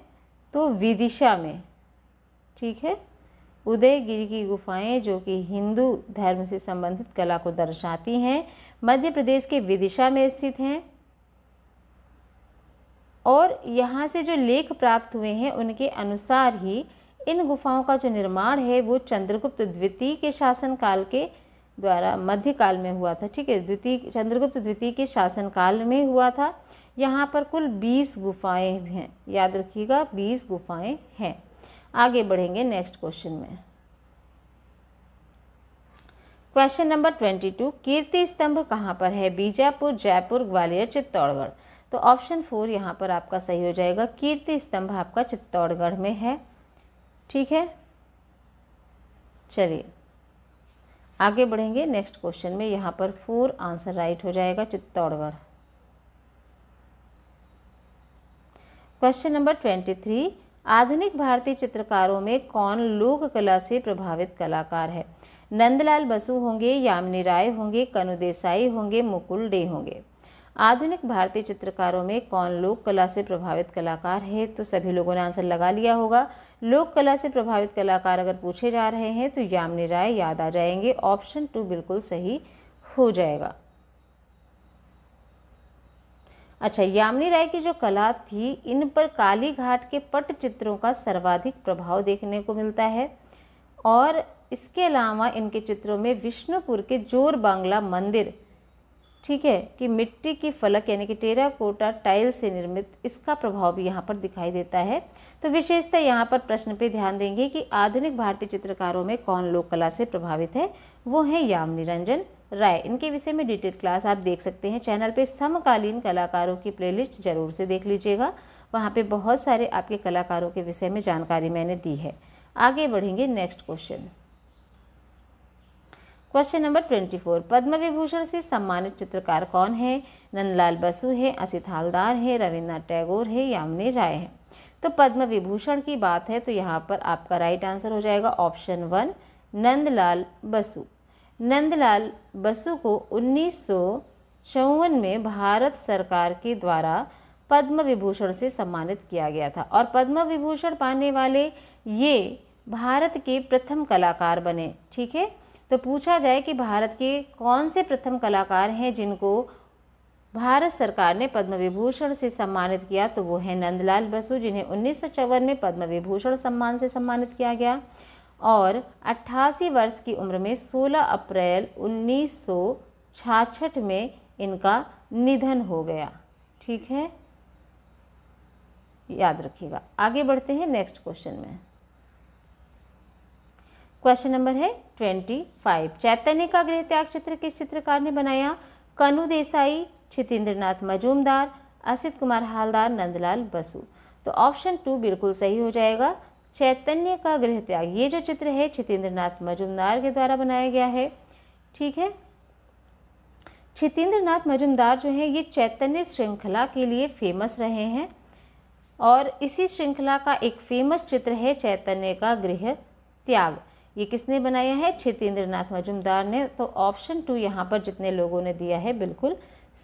Speaker 1: तो विदिशा में ठीक है उदयगिरी की गुफाएं जो कि हिंदू धर्म से संबंधित कला को दर्शाती हैं मध्य प्रदेश के विदिशा में स्थित हैं और यहाँ से जो लेख प्राप्त हुए हैं उनके अनुसार ही इन गुफाओं का जो निर्माण है वो चंद्रगुप्त द्वितीय के शासन काल के द्वारा मध्यकाल में हुआ था ठीक है द्वितीय चंद्रगुप्त द्वितीय के शासनकाल में हुआ था यहाँ पर कुल बीस गुफाएँ हैं याद रखिएगा बीस गुफाएँ हैं आगे बढ़ेंगे नेक्स्ट क्वेश्चन में question number twenty two Kirti Stambh कहाँ पर है बीजापुर जयपुर ग्वालियर चित्तौड़गढ़ तो ऑप्शन फोर यहाँ पर आपका सही हो जाएगा कीर्ति स्तंभ आपका चित्तौड़गढ़ में है ठीक है चलिए आगे बढ़ेंगे नेक्स्ट क्वेश्चन में यहाँ पर फोर आंसर राइट हो जाएगा Chittorgarh question number twenty three आधुनिक भारतीय चित्रकारों में कौन लोक कला से प्रभावित कलाकार है नंदलाल बसु होंगे यामिनी राय होंगे कनु देसाई होंगे मुकुल डे होंगे आधुनिक भारतीय चित्रकारों में कौन लोक कला से प्रभावित कलाकार है तो सभी लोगों ने आंसर लगा लिया होगा लोक कला से प्रभावित कलाकार अगर पूछे जा रहे हैं तो यामिनी राय याद आ जाएंगे ऑप्शन टू बिल्कुल सही हो जाएगा अच्छा यामिनी राय की जो कला थी इन पर कालीघाट के पट चित्रों का सर्वाधिक प्रभाव देखने को मिलता है और इसके अलावा इनके चित्रों में विष्णुपुर के जोर बांग्ला मंदिर ठीक है कि मिट्टी की फलक यानी कि टेरा कोटा टाइल से निर्मित इसका प्रभाव भी यहाँ पर दिखाई देता है तो विशेषतः यहाँ पर प्रश्न पे ध्यान देंगे कि आधुनिक भारतीय चित्रकारों में कौन लोक कला से प्रभावित है वो हैं याम निरंजन राय इनके विषय में डिटेल क्लास आप देख सकते हैं चैनल पे समकालीन कलाकारों की प्लेलिस्ट ज़रूर से देख लीजिएगा वहाँ पे बहुत सारे आपके कलाकारों के विषय में जानकारी मैंने दी है आगे बढ़ेंगे next question question number twenty four Padma Vibhushan से सम्मानित चित्रकार कौन है नंदलाल बसु है असित हालदार है रविन्द्रनाथ टैगोर है यामिनी राय है तो पद्म विभूषण की बात है तो यहाँ पर आपका राइट आंसर हो जाएगा ऑप्शन वन नंदलाल बसु नंदलाल बसु को उन्नीस में भारत सरकार के द्वारा पद्म विभूषण से सम्मानित किया गया था और पद्म विभूषण पाने वाले ये भारत के प्रथम कलाकार बने ठीक है तो पूछा जाए कि भारत के कौन से प्रथम कलाकार हैं जिनको भारत सरकार ने पद्म विभूषण से सम्मानित किया तो वो है नंदलाल बसु जिन्हें उन्नीस में पद्म विभूषण सम्मान से सम्मानित किया गया और 88 वर्ष की उम्र में 16 अप्रैल 1966 में इनका निधन हो गया ठीक है याद रखिएगा आगे बढ़ते हैं नेक्स्ट क्वेश्चन में क्वेश्चन नंबर है ट्वेंटी फाइव चैतन्य का गृह त्याग चित्र किस चित्रकार ने बनाया कनु देसाई छितेंद्रनाथ मजूमदार असित कुमार हालदार नंदलाल बसु तो ऑप्शन टू बिल्कुल सही हो जाएगा चैतन्य का गृह त्याग ये जो चित्र है छितेंद्रनाथ मजूमदार के द्वारा बनाया गया है ठीक है छितेंद्रनाथ मजूमदार जो है ये चैतन्य श्रृंखला के लिए फेमस रहे हैं और इसी श्रृंखला का एक फेमस चित्र है चैतन्य का गृह त्याग ये किसने बनाया है क्षेत्रेंद्र मजुमदार ने तो ऑप्शन टू यहाँ पर जितने लोगों ने दिया है बिल्कुल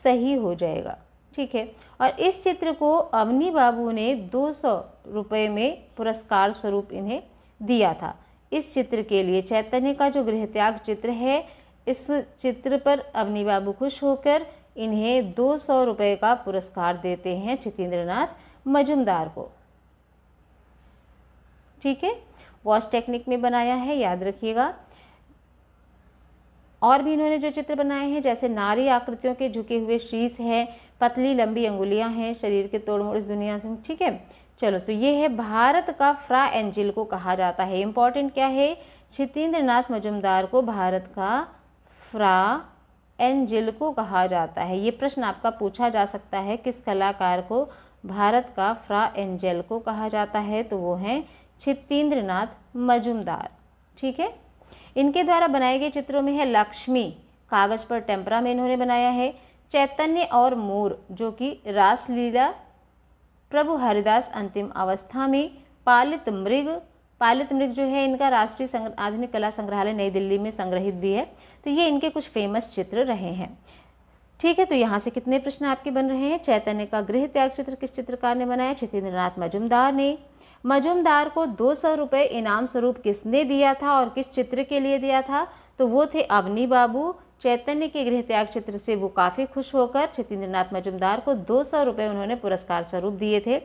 Speaker 1: सही हो जाएगा ठीक है और इस चित्र को अवनी बाबू ने दो सौ रुपये में पुरस्कार स्वरूप इन्हें दिया था इस चित्र के लिए चैतन्य का जो गृह त्याग चित्र है इस चित्र पर अवनी बाबू खुश होकर इन्हें दो सौ रुपये का पुरस्कार देते हैं चितेंद्रनाथ मजुमदार को ठीक है वॉश टेक्निक में बनाया है याद रखिएगा और भी इन्होंने जो चित्र बनाए हैं जैसे नारी आकृतियों के झुके हुए शीश हैं पतली लंबी अंगुलियां हैं शरीर के तोड़मोड़ इस दुनिया से ठीक है चलो तो ये है भारत का फ्रा एंजिल को कहा जाता है इम्पॉर्टेंट क्या है क्षितेंद्र नाथ मजुमदार को भारत का फ्रा एंजिल को कहा जाता है ये प्रश्न आपका पूछा जा सकता है किस कलाकार को भारत का फ्रा एंजल को कहा जाता है तो वो हैं छितेंद्रनाथ मजुमदार ठीक है इनके द्वारा बनाए गए चित्रों में है लक्ष्मी कागज पर टेम्परा में इन्होंने बनाया है चैतन्य और मोर जो कि रासलीला प्रभु हरिदास अंतिम अवस्था में पालित मृग पालित मृग जो है इनका राष्ट्रीय आधुनिक कला संग्रहालय नई दिल्ली में संग्रहित भी है तो ये इनके कुछ फेमस चित्र रहे हैं ठीक है तो यहाँ से कितने प्रश्न आपके बन रहे हैं चैतन्य का गृह त्याग चित्र किस चित्रकार ने बनाया चितेंद्रनाथ मजुमदार ने मजुमदार को दो सौ रुपये इनाम स्वरूप किसने दिया था और किस चित्र के लिए दिया था तो वो थे अवनी बाबू चैतन्य के गृह त्याग चित्र से वो काफ़ी खुश होकर चितेंद्रनाथ मजुमदार को दो सौ रुपये उन्होंने पुरस्कार स्वरूप दिए थे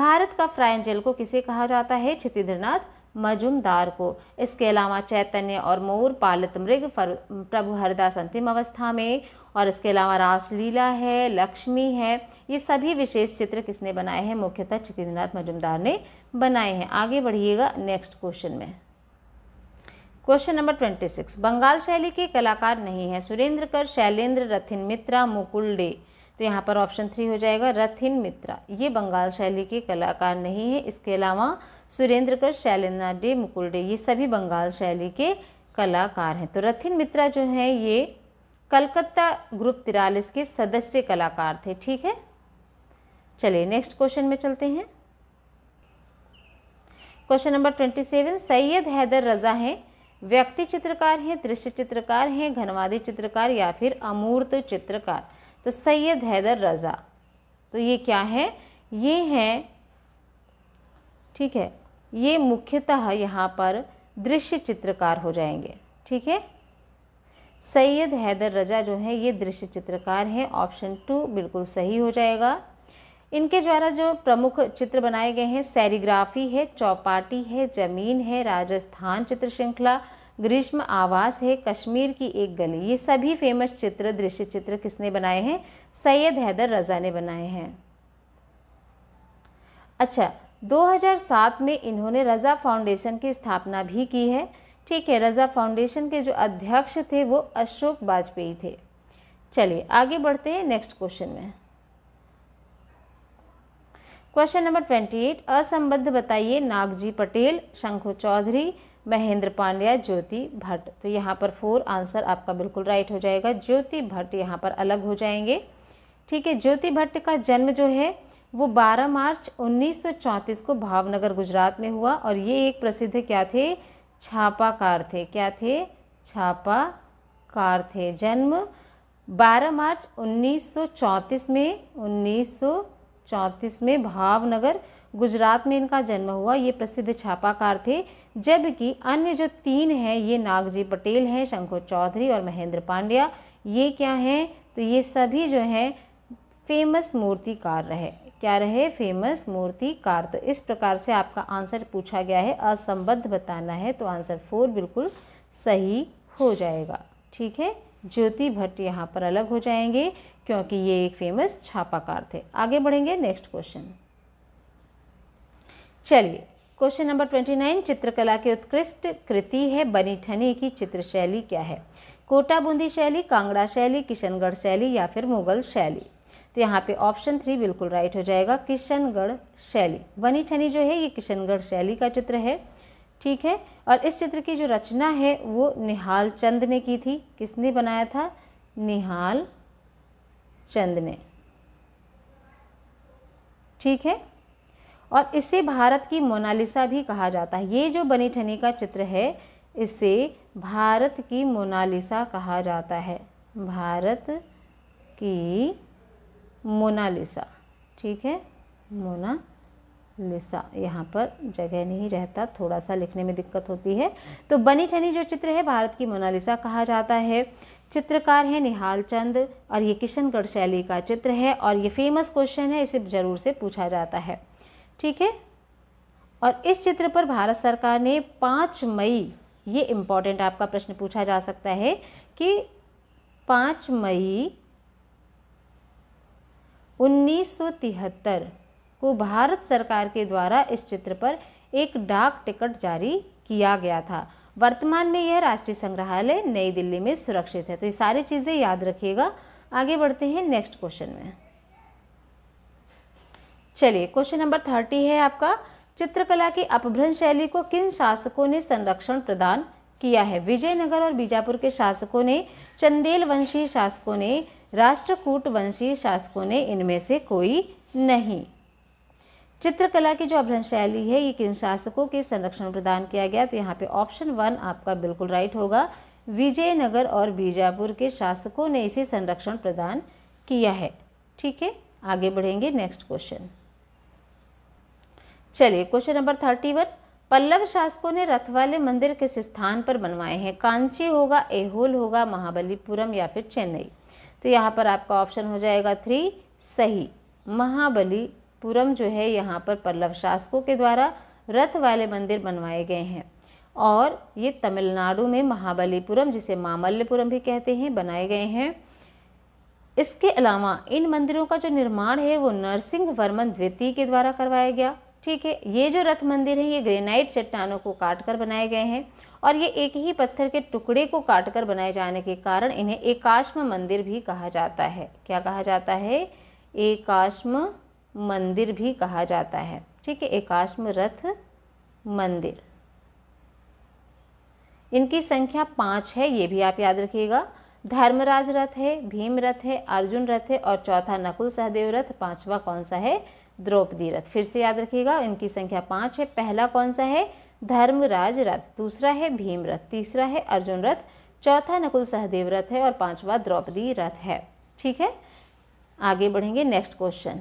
Speaker 1: भारत का जेल को किसे कहा जाता है चितेंद्रनाथ मजुमदार को इसके अलावा चैतन्य और मोर पालित मृग प्रभु हरदास अंतिम अवस्था में और इसके अलावा रासलीला है लक्ष्मी है ये सभी विशेष चित्र किसने बनाए हैं मुख्यतः चितेंद्रनाथ मजुमदार ने बनाए हैं आगे बढ़िएगा नेक्स्ट क्वेश्चन में question number twenty six Bengal शैली के कलाकार नहीं हैं सुरेंद्र कर शैलेंद्र रथिन मित्रा मुकुल डे तो यहाँ पर ऑप्शन थ्री हो जाएगा रथिन मित्रा ये बंगाल शैली के कलाकार नहीं है इसके अलावा सुरेंद्र कर शैलेंद्र डे मुकुल डे ये सभी बंगाल शैली के कलाकार हैं तो रथिन मित्रा जो हैं ये कलकत्ता ग्रुप तिरालीस के सदस्य कलाकार थे ठीक है चलिए नेक्स्ट क्वेश्चन में चलते हैं question number twenty seven Syed Haider Raza हैं व्यक्ति चित्रकार हैं दृश्य चित्रकार हैं घनवादी चित्रकार या फिर अमूर्त चित्रकार तो सैयद हैदर रज़ा तो ये क्या है ये हैं ठीक है ये मुख्यतः यहाँ पर दृश्य चित्रकार हो जाएंगे ठीक है सैयद हैदर रजा जो है ये दृश्य चित्रकार हैं ऑप्शन टू बिल्कुल सही हो जाएगा इनके द्वारा जो प्रमुख चित्र बनाए गए हैं सैरीग्राफी है चौपाटी है जमीन है राजस्थान चित्र श्रृंखला ग्रीष्म आवास है कश्मीर की एक गली ये सभी फेमस चित्र दृश्य चित्र किसने बनाए हैं सैयद हैदर रज़ा ने बनाए हैं अच्छा 2007 में इन्होंने रज़ा फाउंडेशन की स्थापना भी की है ठीक है रज़ा फाउंडेशन के जो अध्यक्ष थे वो अशोक वाजपेयी थे चलिए आगे बढ़ते हैं नेक्स्ट क्वेश्चन में क्वेश्चन नंबर ट्वेंटी एट असंबद्ध बताइए नागजी पटेल शंखु चौधरी महेंद्र पांड्या ज्योति भट्ट तो यहाँ पर फोर आंसर आपका बिल्कुल राइट हो जाएगा ज्योति भट्ट यहाँ पर अलग हो जाएंगे ठीक है ज्योति भट्ट का जन्म जो है वो 12 मार्च 1934 को भावनगर गुजरात में हुआ और ये एक प्रसिद्ध क्या थे छापाकार थे क्या थे छापाकार थे जन्म 12 मार्च 1934 में चौंतीस में भावनगर गुजरात में इनका जन्म हुआ ये प्रसिद्ध छापाकार थे जबकि अन्य जो तीन हैं ये नागजी पटेल हैं शंकर चौधरी और महेंद्र पांड्या ये क्या हैं तो ये सभी जो हैं फेमस मूर्तिकार रहे क्या रहे फेमस मूर्तिकार तो इस प्रकार से आपका आंसर पूछा गया है असंबद्ध बताना है तो आंसर फोर बिल्कुल सही हो जाएगा ठीक है ज्योति भट्ट यहाँ पर अलग हो जाएंगे क्योंकि ये एक फेमस छापाकार थे आगे बढ़ेंगे नेक्स्ट क्वेश्चन चलिए क्वेश्चन नंबर ट्वेंटी नाइन चित्रकला के उत्कृष्ट कृति है बनी ठनी की शैली क्या है कोटा बूंदी शैली कांगड़ा शैली किशनगढ़ शैली या फिर मुगल शैली तो यहाँ पे ऑप्शन थ्री बिल्कुल राइट हो जाएगा किशनगढ़ शैली बनी ठनी जो है ये किशनगढ़ शैली का चित्र है ठीक है और इस चित्र की जो रचना है वो निहाल चंद ने की थी किसने बनाया था निहाल चंद ने ठीक है और इसे भारत की मोनालिसा भी कहा जाता है ये जो बनी ठनी का चित्र है इसे भारत की मोनालिसा कहा जाता है भारत की मोनालिसा ठीक है मोना लिसा यहाँ पर जगह नहीं रहता थोड़ा सा लिखने में दिक्कत होती है तो बनी ठनी जो चित्र है भारत की मोनालिसा कहा जाता है चित्रकार हैं निहाल चंद और ये किशनगढ़ शैली का चित्र है और ये फेमस क्वेश्चन है इसे ज़रूर से पूछा जाता है ठीक है और इस चित्र पर भारत सरकार ने पाँच मई ये इम्पॉर्टेंट आपका प्रश्न पूछा जा सकता है कि पाँच मई 1973 को भारत सरकार के द्वारा इस चित्र पर एक डाक टिकट जारी किया गया था वर्तमान में यह राष्ट्रीय संग्रहालय नई दिल्ली में सुरक्षित है तो ये सारी चीज़ें याद रखिएगा आगे बढ़ते हैं नेक्स्ट क्वेश्चन में चलिए क्वेश्चन नंबर थर्टी है आपका चित्रकला की अपभ्रंश शैली को किन शासकों ने संरक्षण प्रदान किया है विजयनगर और बीजापुर के शासकों ने चंदेल वंशी शासकों ने राष्ट्रकूट वंशी शासकों ने इनमें से कोई नहीं चित्रकला की जो अभ्रंश शैली है ये किन शासकों के संरक्षण प्रदान किया गया तो यहाँ पे ऑप्शन वन आपका बिल्कुल राइट होगा विजयनगर और बीजापुर के शासकों ने इसे संरक्षण प्रदान किया है ठीक है आगे बढ़ेंगे नेक्स्ट क्वेश्चन चलिए question number thirty one Pallava शासकों ने रथ वाले मंदिर किस स्थान पर बनवाए हैं कांची होगा एहोल होगा महाबलीपुरम या फिर चेन्नई तो यहाँ पर आपका ऑप्शन हो जाएगा थ्री सही महाबली पुरम जो है यहाँ पर पल्लव शासकों के द्वारा रथ वाले मंदिर बनवाए गए हैं और ये तमिलनाडु में महाबलीपुरम जिसे मामल्यपुरम भी कहते हैं बनाए गए हैं इसके अलावा इन मंदिरों का जो निर्माण है वो नरसिंह वर्मन द्वितीय के द्वारा करवाया गया ठीक है ये जो रथ मंदिर है ये ग्रेनाइट चट्टानों को काट कर बनाए गए हैं और ये एक ही पत्थर के टुकड़े को काट कर बनाए जाने के कारण इन्हें एकाश्म मंदिर भी कहा जाता है क्या कहा जाता है एकाश्म मंदिर भी कहा जाता है ठीक है एकाश्म रथ मंदिर इनकी संख्या पाँच है ये भी आप याद रखिएगा धर्मराज रथ है भीम रथ है अर्जुन रथ है और चौथा नकुल सहदेव रथ पांचवा कौन सा है द्रौपदी रथ फिर से याद रखिएगा इनकी संख्या पाँच है पहला कौन सा है धर्मराज रथ दूसरा है भीम रथ तीसरा है अर्जुन रथ चौथा नकुल सहदेव रथ है और पांचवा द्रौपदी रथ है ठीक है आगे बढ़ेंगे next question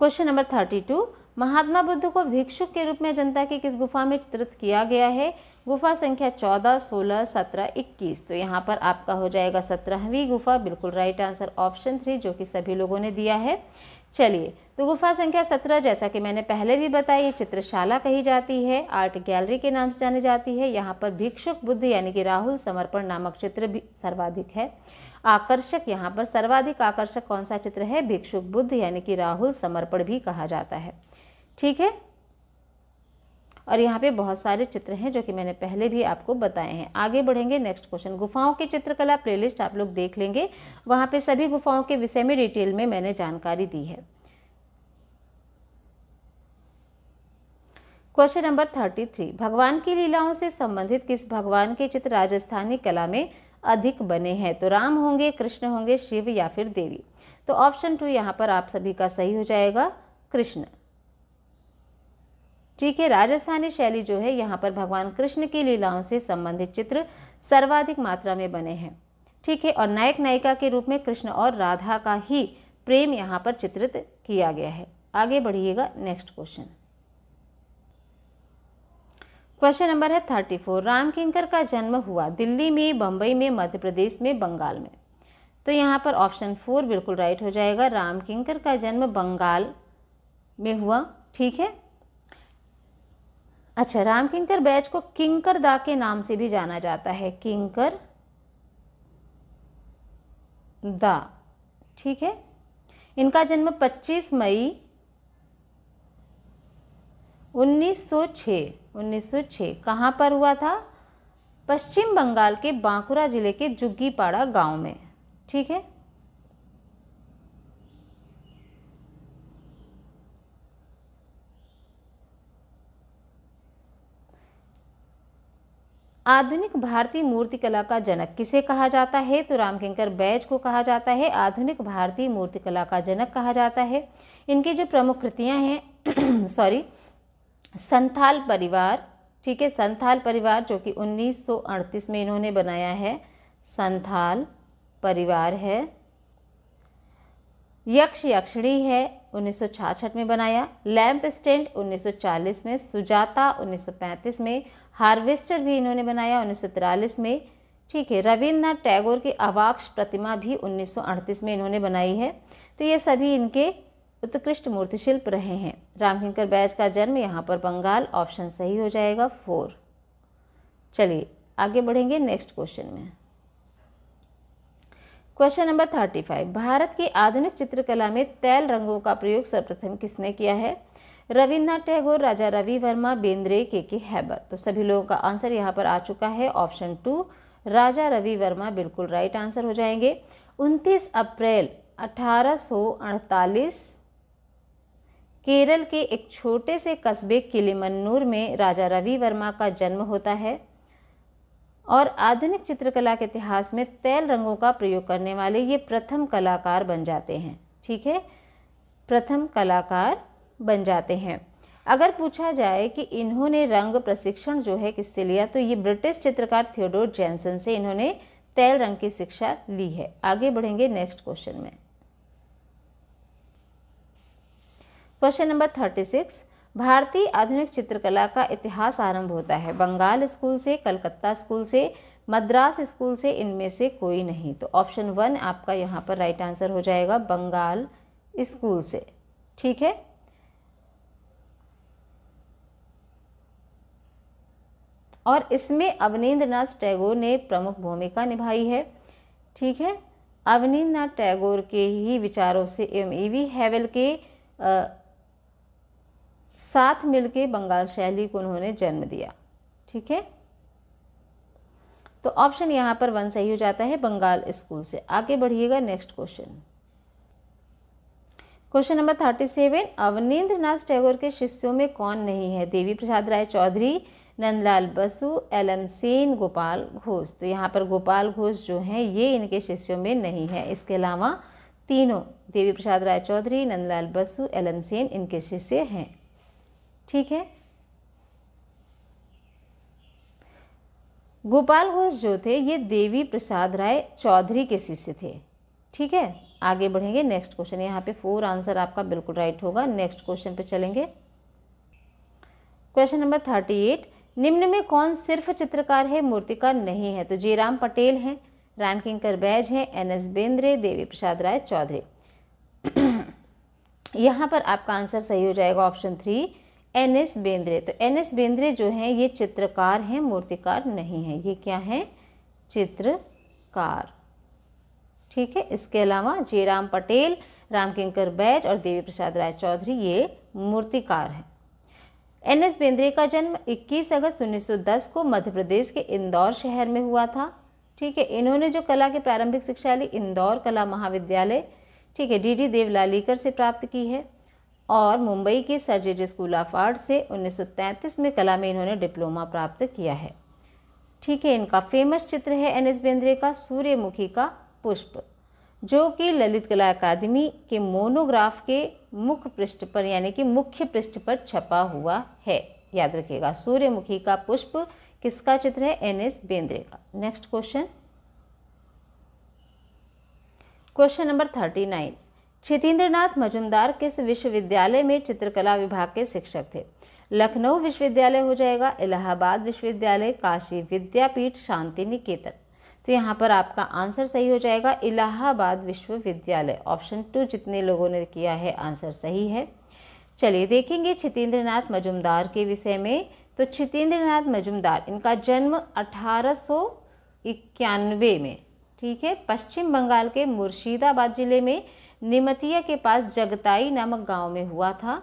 Speaker 1: question number thirty two Mahatma Buddha को भिक्षुक के रूप में जनता की किस गुफा में चित्रित किया गया है गुफा संख्या चौदह सोलह सत्रह इक्कीस तो यहाँ पर आपका हो जाएगा सत्रहवीं गुफा बिल्कुल राइट आंसर ऑप्शन थ्री जो कि सभी लोगों ने दिया है चलिए तो गुफा संख्या सत्रह जैसा कि मैंने पहले भी बताया ये चित्रशाला कही जाती है आर्ट गैलरी के नाम से जानी जाती है यहाँ पर भिक्षुक बुद्ध यानी कि राहुल समर्पण नामक चित्र भी सर्वाधिक है आकर्षक यहाँ पर सर्वाधिक आकर्षक कौन सा चित्र है भिक्षुक बुद्ध यानी कि राहुल समर्पण भी कहा जाता है ठीक है और यहाँ पे बहुत सारे चित्र हैं जो कि मैंने पहले भी आपको बताए हैं आगे बढ़ेंगे नेक्स्ट क्वेश्चन गुफाओं की चित्रकला प्लेलिस्ट आप लोग देख लेंगे वहाँ पे सभी गुफाओं के विषय में डिटेल में मैंने जानकारी दी है क्वेश्चन नंबर थर्टी थ्री भगवान की लीलाओं से संबंधित किस भगवान के चित्र राजस्थानी कला में अधिक बने हैं तो राम होंगे कृष्ण होंगे शिव या फिर देवी तो ऑप्शन टू यहाँ पर आप सभी का सही हो जाएगा कृष्ण ठीक है राजस्थानी शैली जो है यहाँ पर भगवान कृष्ण की लीलाओं से संबंधित चित्र सर्वाधिक मात्रा में बने हैं ठीक है और नायक नायिका के रूप में कृष्ण और राधा का ही प्रेम यहाँ पर चित्रित किया गया है आगे बढ़िएगा नेक्स्ट क्वेश्चन क्वेश्चन नंबर है थर्टी फोर राम किंकर का जन्म हुआ दिल्ली में बम्बई में मध्य प्रदेश में बंगाल में तो यहाँ पर ऑप्शन फोर बिल्कुल राइट हो जाएगा राम किंकर का जन्म बंगाल में हुआ ठीक है अच्छा राम किंकर बैच को किंकर दा के नाम से भी जाना जाता है किंकर दा ठीक है इनका जन्म 25 मई 1906 सौ कहाँ पर हुआ था पश्चिम बंगाल के बांकुरा जिले के जुग्गीपाड़ा गांव में ठीक है आधुनिक भारतीय मूर्तिकला का जनक किसे कहा जाता है तो रामकिंकर बैज को कहा जाता है आधुनिक भारतीय मूर्तिकला का जनक कहा जाता है इनकी जो प्रमुख कृतियां हैं सॉरी संथाल परिवार ठीक है संथाल परिवार जो कि 1938 में इन्होंने बनाया है संथाल परिवार है यक्ष यक्षणी है 1966 में बनाया लैम्प स्टैंड 1940 में सुजाता 1935 में हार्वेस्टर भी इन्होंने बनाया उन्नीस में ठीक है रविन्द्रनाथ टैगोर की अवाक्ष प्रतिमा भी 1938 में इन्होंने बनाई है तो ये सभी इनके उत्कृष्ट मूर्तिशिल्प रहे हैं रामकिंकर बैज का जन्म यहाँ पर बंगाल ऑप्शन सही हो जाएगा फोर चलिए आगे बढ़ेंगे नेक्स्ट क्वेश्चन में question number thirty five Bharat की आधुनिक चित्रकला में तैल रंगों का प्रयोग सर्वप्रथम किसने किया है रविन्द्रनाथ टैगोर राजा रवि वर्मा बेंद्रे के के हैबर तो सभी लोगों का आंसर यहाँ पर आ चुका है ऑप्शन टू राजा रवि वर्मा बिल्कुल राइट आंसर हो जाएंगे 29 अप्रैल अठारह केरल के एक छोटे से कस्बे किलीमन्नूर में राजा रवि वर्मा का जन्म होता है और आधुनिक चित्रकला के इतिहास में तैल रंगों का प्रयोग करने वाले ये प्रथम कलाकार बन जाते हैं ठीक है प्रथम कलाकार बन जाते हैं अगर पूछा जाए कि इन्होंने रंग प्रशिक्षण जो है किससे लिया तो ये ब्रिटिश चित्रकार थियोडोर जैनसन से इन्होंने तैल रंग की शिक्षा ली है आगे बढ़ेंगे नेक्स्ट क्वेश्चन में क्वेश्चन नंबर थर्टी सिक्स भारतीय आधुनिक चित्रकला का इतिहास आरंभ होता है बंगाल स्कूल से कलकत्ता स्कूल से मद्रास स्कूल से इनमें से कोई नहीं तो ऑप्शन वन आपका यहाँ पर राइट आंसर हो जाएगा बंगाल स्कूल से ठीक है और इसमें अवनीन्द्रनाथ टैगोर ने प्रमुख भूमिका निभाई है ठीक है अवनीन्द्रनाथ टैगोर के ही विचारों से एवं ई वी हैवेल के साथ मिलके बंगाल शैली को उन्होंने जन्म दिया ठीक है तो ऑप्शन यहाँ पर वन सही हो जाता है बंगाल स्कूल से आगे बढ़िएगा next question question number thirty seven Abanindranath Tagore के शिष्यों में कौन नहीं है देवी प्रसाद राय चौधरी नंदलाल बसु एल एम सेन गोपाल घोष तो यहाँ पर गोपाल घोष जो हैं ये इनके शिष्यों में नहीं है इसके अलावा तीनों देवी प्रसाद राय चौधरी नंदलाल बसु एल एम सेन इनके शिष्य हैं ठीक है गोपाल घोष जो थे ये देवी प्रसाद राय चौधरी के शिष्य थे ठीक है आगे बढ़ेंगे नेक्स्ट क्वेश्चन यहाँ पे फोर आंसर आपका बिल्कुल राइट होगा नेक्स्ट क्वेश्चन पे चलेंगे क्वेश्चन नंबर थर्टी एट निम्न में कौन सिर्फ चित्रकार है मूर्तिकार नहीं है तो जयराम राम पटेल हैं रामकिंकर बैज हैं एन एस बेंद्रे देवी प्रसाद राय चौधरी यहाँ पर आपका आंसर सही हो जाएगा option three N S Bendre तो एन एस बेंद्रे जो हैं ये चित्रकार हैं मूर्तिकार नहीं हैं ये क्या हैं चित्रकार ठीक है इसके अलावा जयराम पटेल रामकिंकर बैज और देवी प्रसाद राय चौधरी ये मूर्तिकार हैं एन एस बेंद्रे का जन्म 21 अगस्त 1910 को मध्य प्रदेश के इंदौर शहर में हुआ था ठीक है इन्होंने जो कला की प्रारंभिक शिक्षा ली इंदौर कला महाविद्यालय ठीक है डी डी देवलालीकर से प्राप्त की है और मुंबई के sir J school of art से 1933 में कला में इन्होंने डिप्लोमा प्राप्त किया है ठीक है इनका फेमस चित्र है एन एस बेंद्रे का सूर्यमुखी का पुष्प जो कि ललित कला अकादमी के मोनोग्राफ के मुख्य पृष्ठ पर यानी कि मुख्य पृष्ठ पर छपा हुआ है याद रखिएगा सूर्यमुखी का पुष्प किसका चित्र है एन एस बेंद्रे का next question question number thirty nine Chhitendranath Majumdar किस विश्वविद्यालय में चित्रकला विभाग के शिक्षक थे लखनऊ विश्वविद्यालय हो जाएगा इलाहाबाद विश्वविद्यालय काशी विद्यापीठ शांति निकेतन तो यहाँ पर आपका आंसर सही हो जाएगा इलाहाबाद विश्वविद्यालय ऑप्शन टू जितने लोगों ने किया है आंसर सही है चलिए देखेंगे छितेंद्रनाथ मजुमदार के विषय में तो छितेंद्रनाथ मजुमदार इनका जन्म अठारह में ठीक है पश्चिम बंगाल के मुर्शिदाबाद ज़िले में निमतिया के पास जगताई नामक गांव में हुआ था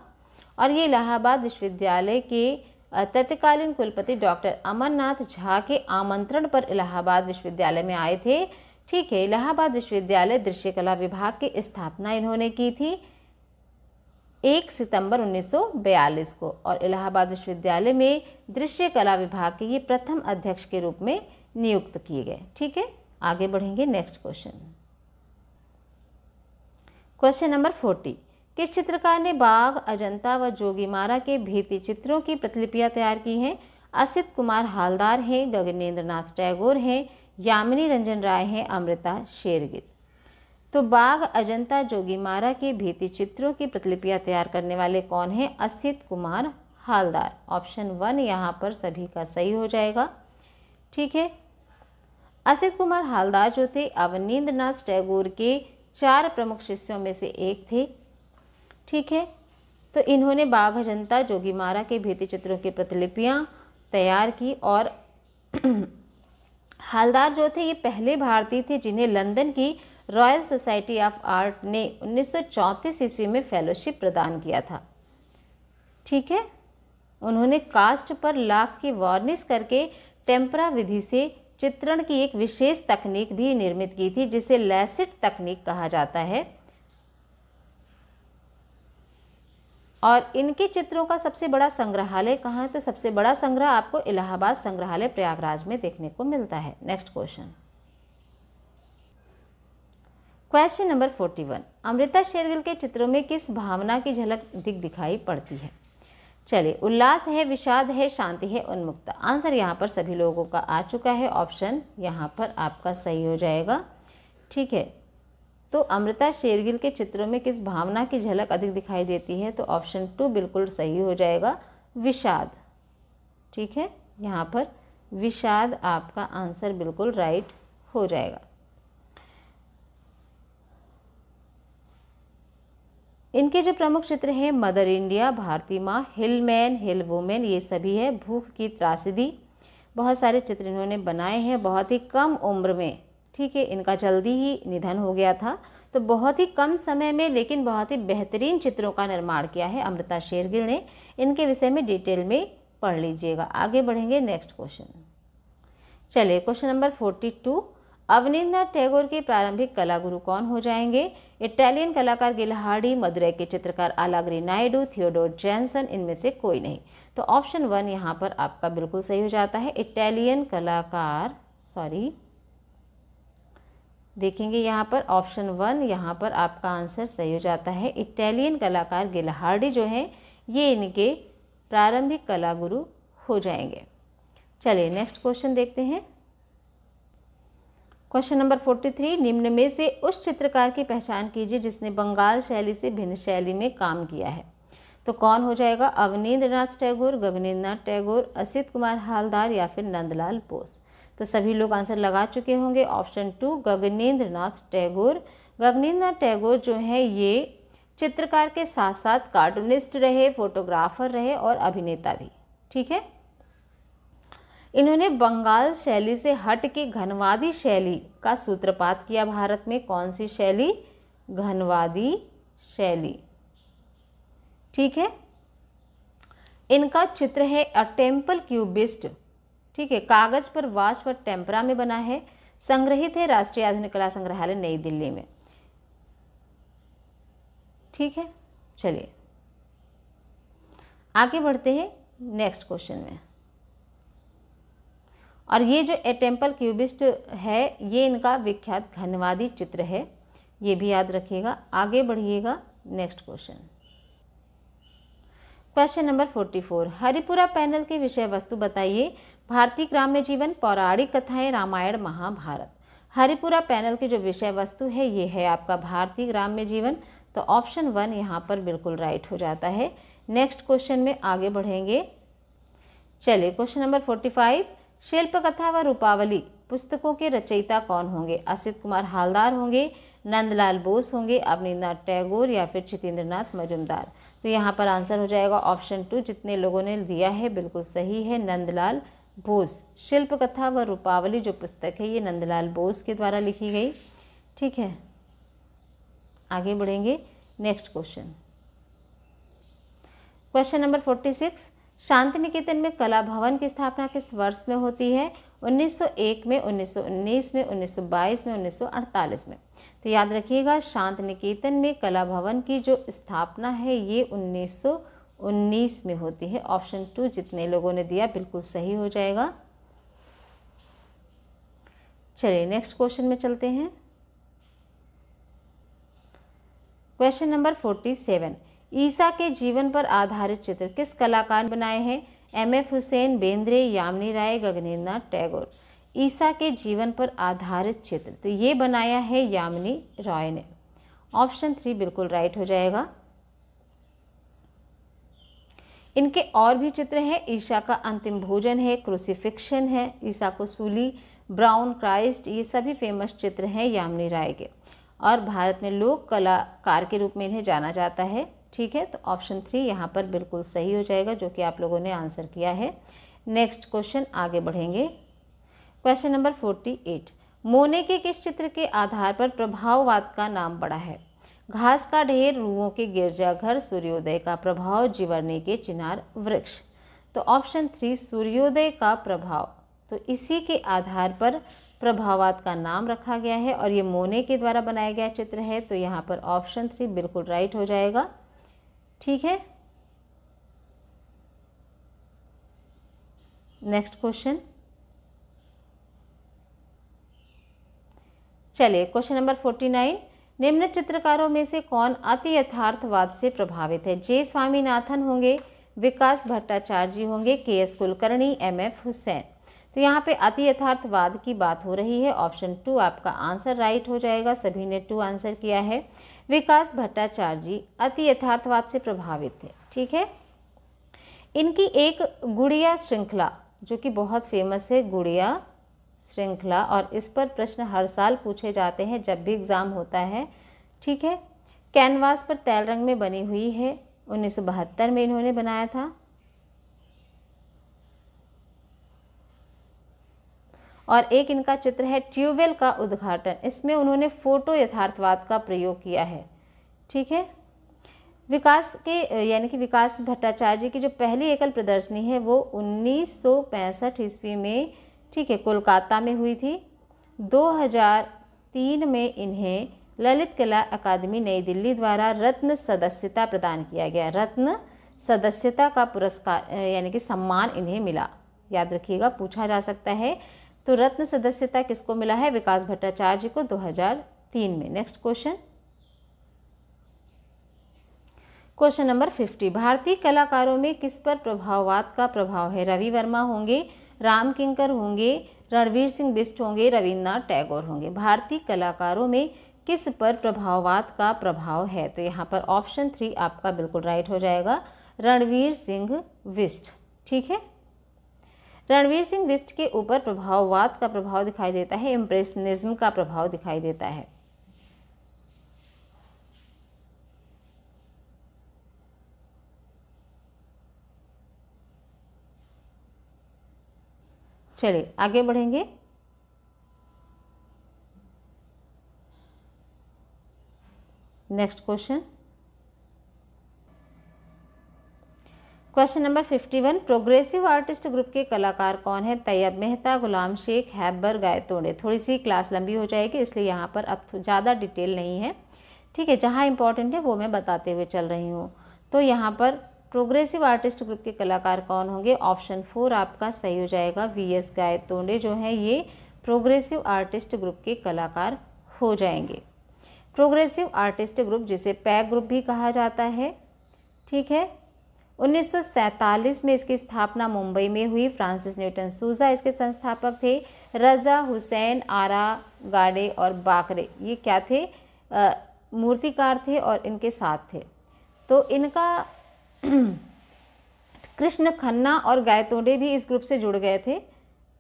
Speaker 1: और ये इलाहाबाद विश्वविद्यालय के तत्कालीन कुलपति डॉक्टर अमरनाथ झा के आमंत्रण पर इलाहाबाद विश्वविद्यालय में आए थे ठीक है इलाहाबाद विश्वविद्यालय दृश्य कला विभाग की स्थापना इन्होंने की थी एक सितंबर 1942 को और इलाहाबाद विश्वविद्यालय में दृश्य कला विभाग के ये प्रथम अध्यक्ष के रूप में नियुक्त किए गए ठीक है आगे बढ़ेंगे next question question number forty किस चित्रकार ने बाघ अजंता व जोगीमारा के भीति चित्रों की प्रतिलिपियाँ तैयार की हैं असित कुमार हालदार हैं गगनेंद्र नाथ टैगोर हैं यामिनी रंजन राय हैं अमृता शेरगिल तो बाघ अजंता जोगीमारा के भीति चित्रों की प्रतिलिपियाँ तैयार करने वाले कौन हैं असित कुमार हालदार ऑप्शन वन यहाँ पर सभी का सही हो जाएगा ठीक है असित कुमार हालदार जो थे अवनीन्द्र टैगोर के चार प्रमुख शिष्यों में से एक थे ठीक है तो इन्होंने बाघ जनता जोगीमारा के भित्ति चित्रों की प्रतिलिपियाँ तैयार की और हालदार जो थे ये पहले भारतीय थे जिन्हें लंदन की रॉयल सोसाइटी ऑफ आर्ट ने 1934 ईस्वी में फेलोशिप प्रदान किया था ठीक है उन्होंने कास्ट पर लाख की वार्निश करके टेम्परा विधि से चित्रण की एक विशेष तकनीक भी निर्मित की थी जिसे लैसिट तकनीक कहा जाता है और इनके चित्रों का सबसे बड़ा संग्रहालय कहाँ है तो सबसे बड़ा संग्रह आपको इलाहाबाद संग्रहालय प्रयागराज में देखने को मिलता है next question question number forty one Amrita Shergil के चित्रों में किस भावना की झलक दिख दिखाई पड़ती है चलिए उल्लास है विषाद है शांति है उन्मुक्ता आंसर यहाँ पर सभी लोगों का आ चुका है ऑप्शन यहाँ पर आपका सही हो जाएगा ठीक है तो अमृता शेरगिल के चित्रों में किस भावना की झलक अधिक दिखाई देती है तो ऑप्शन टू बिल्कुल सही हो जाएगा विषाद ठीक है यहाँ पर विषाद आपका आंसर बिल्कुल राइट हो जाएगा इनके जो प्रमुख चित्र हैं मदर इंडिया भारती माँ हिल मैन हिल वुमेन ये सभी है भूख की त्रासदी बहुत सारे चित्र इन्होंने बनाए हैं बहुत ही कम उम्र में ठीक है इनका जल्दी ही निधन हो गया था तो बहुत ही कम समय में लेकिन बहुत ही बेहतरीन चित्रों का निर्माण किया है अमृता शेरगिल ने इनके विषय में डिटेल में पढ़ लीजिएगा आगे बढ़ेंगे नेक्स्ट क्वेश्चन चलिए question number forty two Abanindranath Tagore के प्रारंभिक कला गुरु कौन हो जाएंगे इटालियन कलाकार गिलहार्डी मदुरै के चित्रकार आलाग्री नायडू थियोडोर जैनसन इनमें से कोई नहीं तो ऑप्शन वन यहाँ पर आपका बिल्कुल सही हो जाता है इटालियन कलाकार सॉरी देखेंगे यहाँ पर ऑप्शन वन यहाँ पर आपका आंसर सही हो जाता है इटालियन कलाकार गिलहाड़ी जो हैं ये इनके प्रारंभिक कला गुरु हो जाएंगे चलिए नेक्स्ट क्वेश्चन देखते हैं क्वेश्चन नंबर फोर्टी थ्री निम्न में से उस चित्रकार की पहचान कीजिए जिसने बंगाल शैली से भिन्न शैली में काम किया है तो कौन हो जाएगा नाथ टैगोर गविनेन्द्रनाथ टैगोर असित कुमार हालदार या फिर नंदलाल बोस तो सभी लोग आंसर लगा चुके होंगे ऑप्शन टू नाथ टैगोर गगनेन्द्रनाथ टैगोर जो हैं ये चित्रकार के साथ साथ कार्टूनिस्ट रहे फोटोग्राफर रहे और अभिनेता भी ठीक है इन्होंने बंगाल शैली से हट के घनवादी शैली का सूत्रपात किया भारत में कौन सी शैली घनवादी शैली ठीक है इनका चित्र है अ टेम्पल क्यूबिस्ट ठीक है कागज पर वाश पर टेम्परा में बना है संग्रहित है राष्ट्रीय आधुनिक कला संग्रहालय नई दिल्ली में ठीक है चलिए आगे बढ़ते हैं नेक्स्ट क्वेश्चन में और ये जो ए टेम्पल क्यूबिस्ट है ये इनका विख्यात घनवादी चित्र है ये भी याद रखिएगा आगे बढ़िएगा next question question number forty four Haripura panel की विषय वस्तु बताइए भारतीय ग्राम्य जीवन पौराणिक कथाएं रामायण महाभारत हरिपुरा पैनल की जो विषय वस्तु है ये है आपका भारतीय ग्राम्य जीवन तो ऑप्शन वन यहाँ पर बिल्कुल राइट हो जाता है नेक्स्ट क्वेश्चन में आगे बढ़ेंगे चलिए क्वेश्चन नंबर फोर्टी फाइव शिल्प कथा व रूपावली पुस्तकों के रचयिता कौन होंगे असित कुमार हालदार होंगे नंदलाल बोस होंगे अवनीन्द्रनाथ टैगोर या फिर चितेंद्रनाथ मजुमदार तो यहाँ पर आंसर हो जाएगा ऑप्शन टू जितने लोगों ने दिया है बिल्कुल सही है नंदलाल बोस शिल्प कथा व रूपावली जो पुस्तक है ये नंदलाल बोस के द्वारा लिखी गई ठीक है आगे बढ़ेंगे next question question number forty six Shantiniketan में कला भवन की स्थापना किस वर्ष में होती है 1901 में 1919 में 1922 में 1948 में तो याद रखिएगा शांति निकेतन में कला भवन की जो स्थापना है ये 1919 में होती है ऑप्शन टू जितने लोगों ने दिया बिल्कुल सही हो जाएगा चलिए नेक्स्ट क्वेश्चन में चलते हैं क्वेश्चन नंबर फोर्टी सेवन ईसा के जीवन पर आधारित चित्र किस कलाकार ने बनाए हैं एम एफ हुसैन बेंद्रे यामिनी राय गगनेन्द्रनाथ टैगोर ईसा के जीवन पर आधारित चित्र तो ये बनाया है यामिनी राय ने ऑप्शन थ्री बिल्कुल राइट हो जाएगा इनके और भी चित्र हैं ईशा का अंतिम भोजन है क्रूसीफिक्शन है ईसा को सूली ब्राउन क्राइस्ट ये सभी फेमस चित्र हैं यामिनी राय के और भारत में लोक कलाकार के रूप में इन्हें जाना जाता है ठीक है तो ऑप्शन थ्री यहाँ पर बिल्कुल सही हो जाएगा जो कि आप लोगों ने आंसर किया है नेक्स्ट क्वेश्चन आगे बढ़ेंगे क्वेश्चन नंबर फोर्टी एट मोने के किस चित्र के आधार पर प्रभाववाद का नाम बड़ा है घास का ढेर रूहों के गिरजाघर सूर्योदय का प्रभाव जीवरने के चिनार वृक्ष तो ऑप्शन थ्री सूर्योदय का प्रभाव तो इसी के आधार पर प्रभाववाद का नाम रखा गया है और ये मोने के द्वारा बनाया गया चित्र है तो यहाँ पर ऑप्शन थ्री बिल्कुल राइट हो जाएगा ठीक है नेक्स्ट क्वेश्चन चलिए क्वेश्चन नंबर फोर्टी नाइन निम्न चित्रकारों में से कौन अति यथार्थवाद से प्रभावित है जे स्वामीनाथन होंगे विकास भट्टाचार्य जी होंगे K S Kulkarni M F Husain तो यहाँ पे अति यथार्थवाद की बात हो रही है ऑप्शन टू आपका आंसर राइट हो जाएगा सभी ने टू आंसर किया है विकास भट्टाचार्य जी अति यथार्थवाद से प्रभावित थे ठीक है इनकी एक गुड़िया श्रृंखला जो कि बहुत फेमस है गुड़िया श्रृंखला और इस पर प्रश्न हर साल पूछे जाते हैं जब भी एग्ज़ाम होता है ठीक है कैनवास पर तैल रंग में बनी हुई है उन्नीस में इन्होंने बनाया था और एक इनका चित्र है ट्यूबवेल का उद्घाटन इसमें उन्होंने फ़ोटो यथार्थवाद का प्रयोग किया है ठीक है विकास के यानी कि विकास भट्टाचार्य की जो पहली एकल प्रदर्शनी है वो उन्नीस ईस्वी में ठीक है कोलकाता में हुई थी 2003 में इन्हें ललित कला अकादमी नई दिल्ली द्वारा रत्न सदस्यता प्रदान किया गया रत्न सदस्यता का पुरस्कार यानी कि सम्मान इन्हें मिला याद रखिएगा पूछा जा सकता है तो रत्न सदस्यता किसको मिला है विकास भट्टाचार्य को 2003 में नेक्स्ट क्वेश्चन क्वेश्चन नंबर 50 भारतीय कलाकारों में किस पर प्रभाववाद का प्रभाव है रवि वर्मा होंगे राम किंकर होंगे रणवीर सिंह बिस्ट होंगे रविन्द्रनाथ टैगोर होंगे भारतीय कलाकारों में किस पर प्रभाववाद का प्रभाव है तो यहाँ पर ऑप्शन थ्री आपका बिल्कुल राइट हो जाएगा रणवीर सिंह विस्ट ठीक है रणवीर सिंह विस्ट के ऊपर प्रभाववाद का प्रभाव दिखाई देता है इम्प्रेशनिज्म का प्रभाव दिखाई देता है चलिए आगे बढ़ेंगे next question question number 51 progressive artist group के कलाकार कौन है तैयब मेहता गुलाम शेख हैबर गायतोड़े थोड़ी सी क्लास लंबी हो जाएगी इसलिए यहाँ पर अब तो ज़्यादा डिटेल नहीं है ठीक है जहाँ इंपॉर्टेंट है वो मैं बताते हुए चल रही हूँ तो यहाँ पर प्रोग्रेसिव आर्टिस्ट ग्रुप के कलाकार कौन होंगे ऑप्शन फोर आपका सही हो जाएगा वी एस गायतोड़े जो है ये प्रोग्रेसिव आर्टिस्ट ग्रुप के कलाकार हो जाएंगे प्रोग्रेसिव आर्टिस्ट ग्रुप जिसे पैक ग्रुप भी कहा जाता है ठीक है 1947 में इसकी स्थापना मुंबई में हुई फ्रांसिस न्यूटन सूजा इसके संस्थापक थे रजा हुसैन आरा गाडे और बाकरे ये क्या थे मूर्तिकार थे और इनके साथ थे तो इनका कृष्ण खन्ना और गायतोंडे भी इस ग्रुप से जुड़ गए थे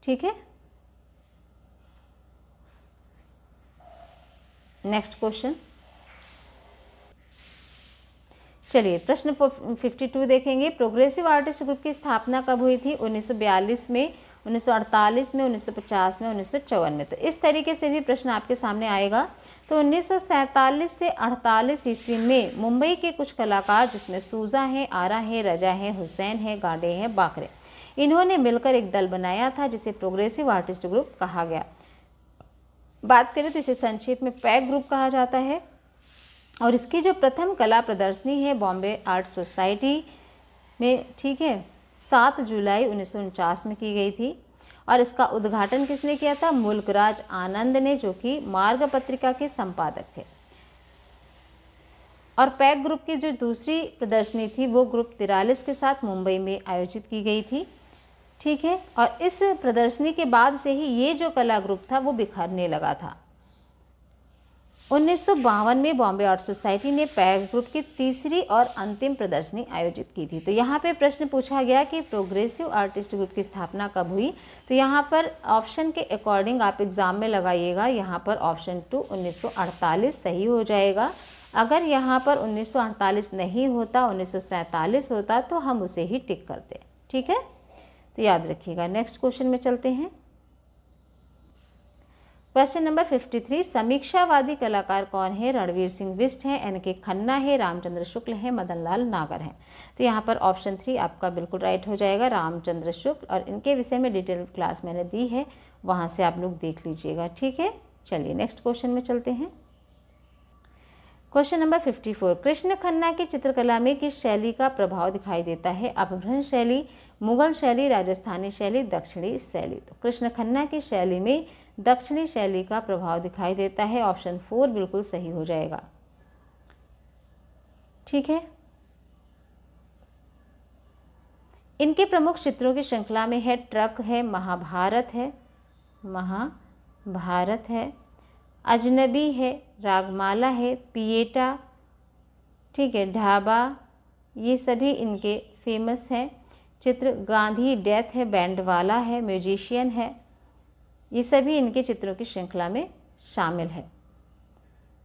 Speaker 1: ठीक है नेक्स्ट क्वेश्चन चलिए प्रश्न फिफ्टी टू देखेंगे प्रोग्रेसिव आर्टिस्ट ग्रुप की स्थापना कब हुई थी 1942 में 1948 में 1950 में उन्नीस में तो इस तरीके से भी प्रश्न आपके सामने आएगा तो 1947 से 48 ईस्वी में मुंबई के कुछ कलाकार जिसमें सूजा हैं आरा हैं रजा हैं हुसैन हैं गांडे हैं बाकरे इन्होंने मिलकर एक दल बनाया था जिसे प्रोग्रेसिव आर्टिस्ट ग्रुप कहा गया बात करें तो इसे संक्षेप में पैक ग्रुप कहा जाता है और इसकी जो प्रथम कला प्रदर्शनी है बॉम्बे आर्ट सोसाइटी में ठीक है सात जुलाई उन्नीस में की गई थी और इसका उद्घाटन किसने किया था मुल्कराज आनंद ने जो कि मार्ग पत्रिका के संपादक थे और पैक ग्रुप की जो दूसरी प्रदर्शनी थी वो ग्रुप तिरालीस के साथ मुंबई में आयोजित की गई थी ठीक है और इस प्रदर्शनी के बाद से ही ये जो कला ग्रुप था वो बिखरने लगा था उन्नीस में बॉम्बे आर्ट सोसाइटी ने पैग ग्रुप की तीसरी और अंतिम प्रदर्शनी आयोजित की थी तो यहाँ पे प्रश्न पूछा गया कि प्रोग्रेसिव आर्टिस्ट ग्रुप की स्थापना कब हुई तो यहाँ पर ऑप्शन के अकॉर्डिंग आप एग्ज़ाम में लगाइएगा यहाँ पर ऑप्शन टू 1948 सही हो जाएगा अगर यहाँ पर 1948 नहीं होता उन्नीस होता तो हम उसे ही टिक करते ठीक है तो याद रखिएगा नेक्स्ट क्वेश्चन में चलते हैं क्वेश्चन नंबर फिफ्टी थ्री समीक्षावादी कलाकार कौन है रणवीर सिंह विष्ट हैं एन के खन्ना है रामचंद्र शुक्ल हैं मदन लाल नागर हैं तो यहाँ पर ऑप्शन थ्री आपका बिल्कुल राइट हो जाएगा रामचंद्र शुक्ल और इनके विषय में डिटेल क्लास मैंने दी है वहाँ से आप लोग देख लीजिएगा ठीक है चलिए नेक्स्ट क्वेश्चन में चलते हैं question number fifty four Krishna Khanna की चित्रकला में किस शैली का प्रभाव दिखाई देता है अपभ्रंश शैली मुगल शैली राजस्थानी शैली दक्षिणी शैली तो कृष्ण खन्ना की शैली में दक्षिणी शैली का प्रभाव दिखाई देता है ऑप्शन फोर बिल्कुल सही हो जाएगा ठीक है इनके प्रमुख चित्रों की श्रृंखला में है ट्रक है महाभारत है महाभारत है अजनबी है रागमाला है पिएटा ठीक है ढाबा ये सभी इनके फेमस हैं चित्र गांधी डेथ है बैंड वाला है म्यूजिशियन है ये सभी इनके चित्रों की श्रृंखला में शामिल है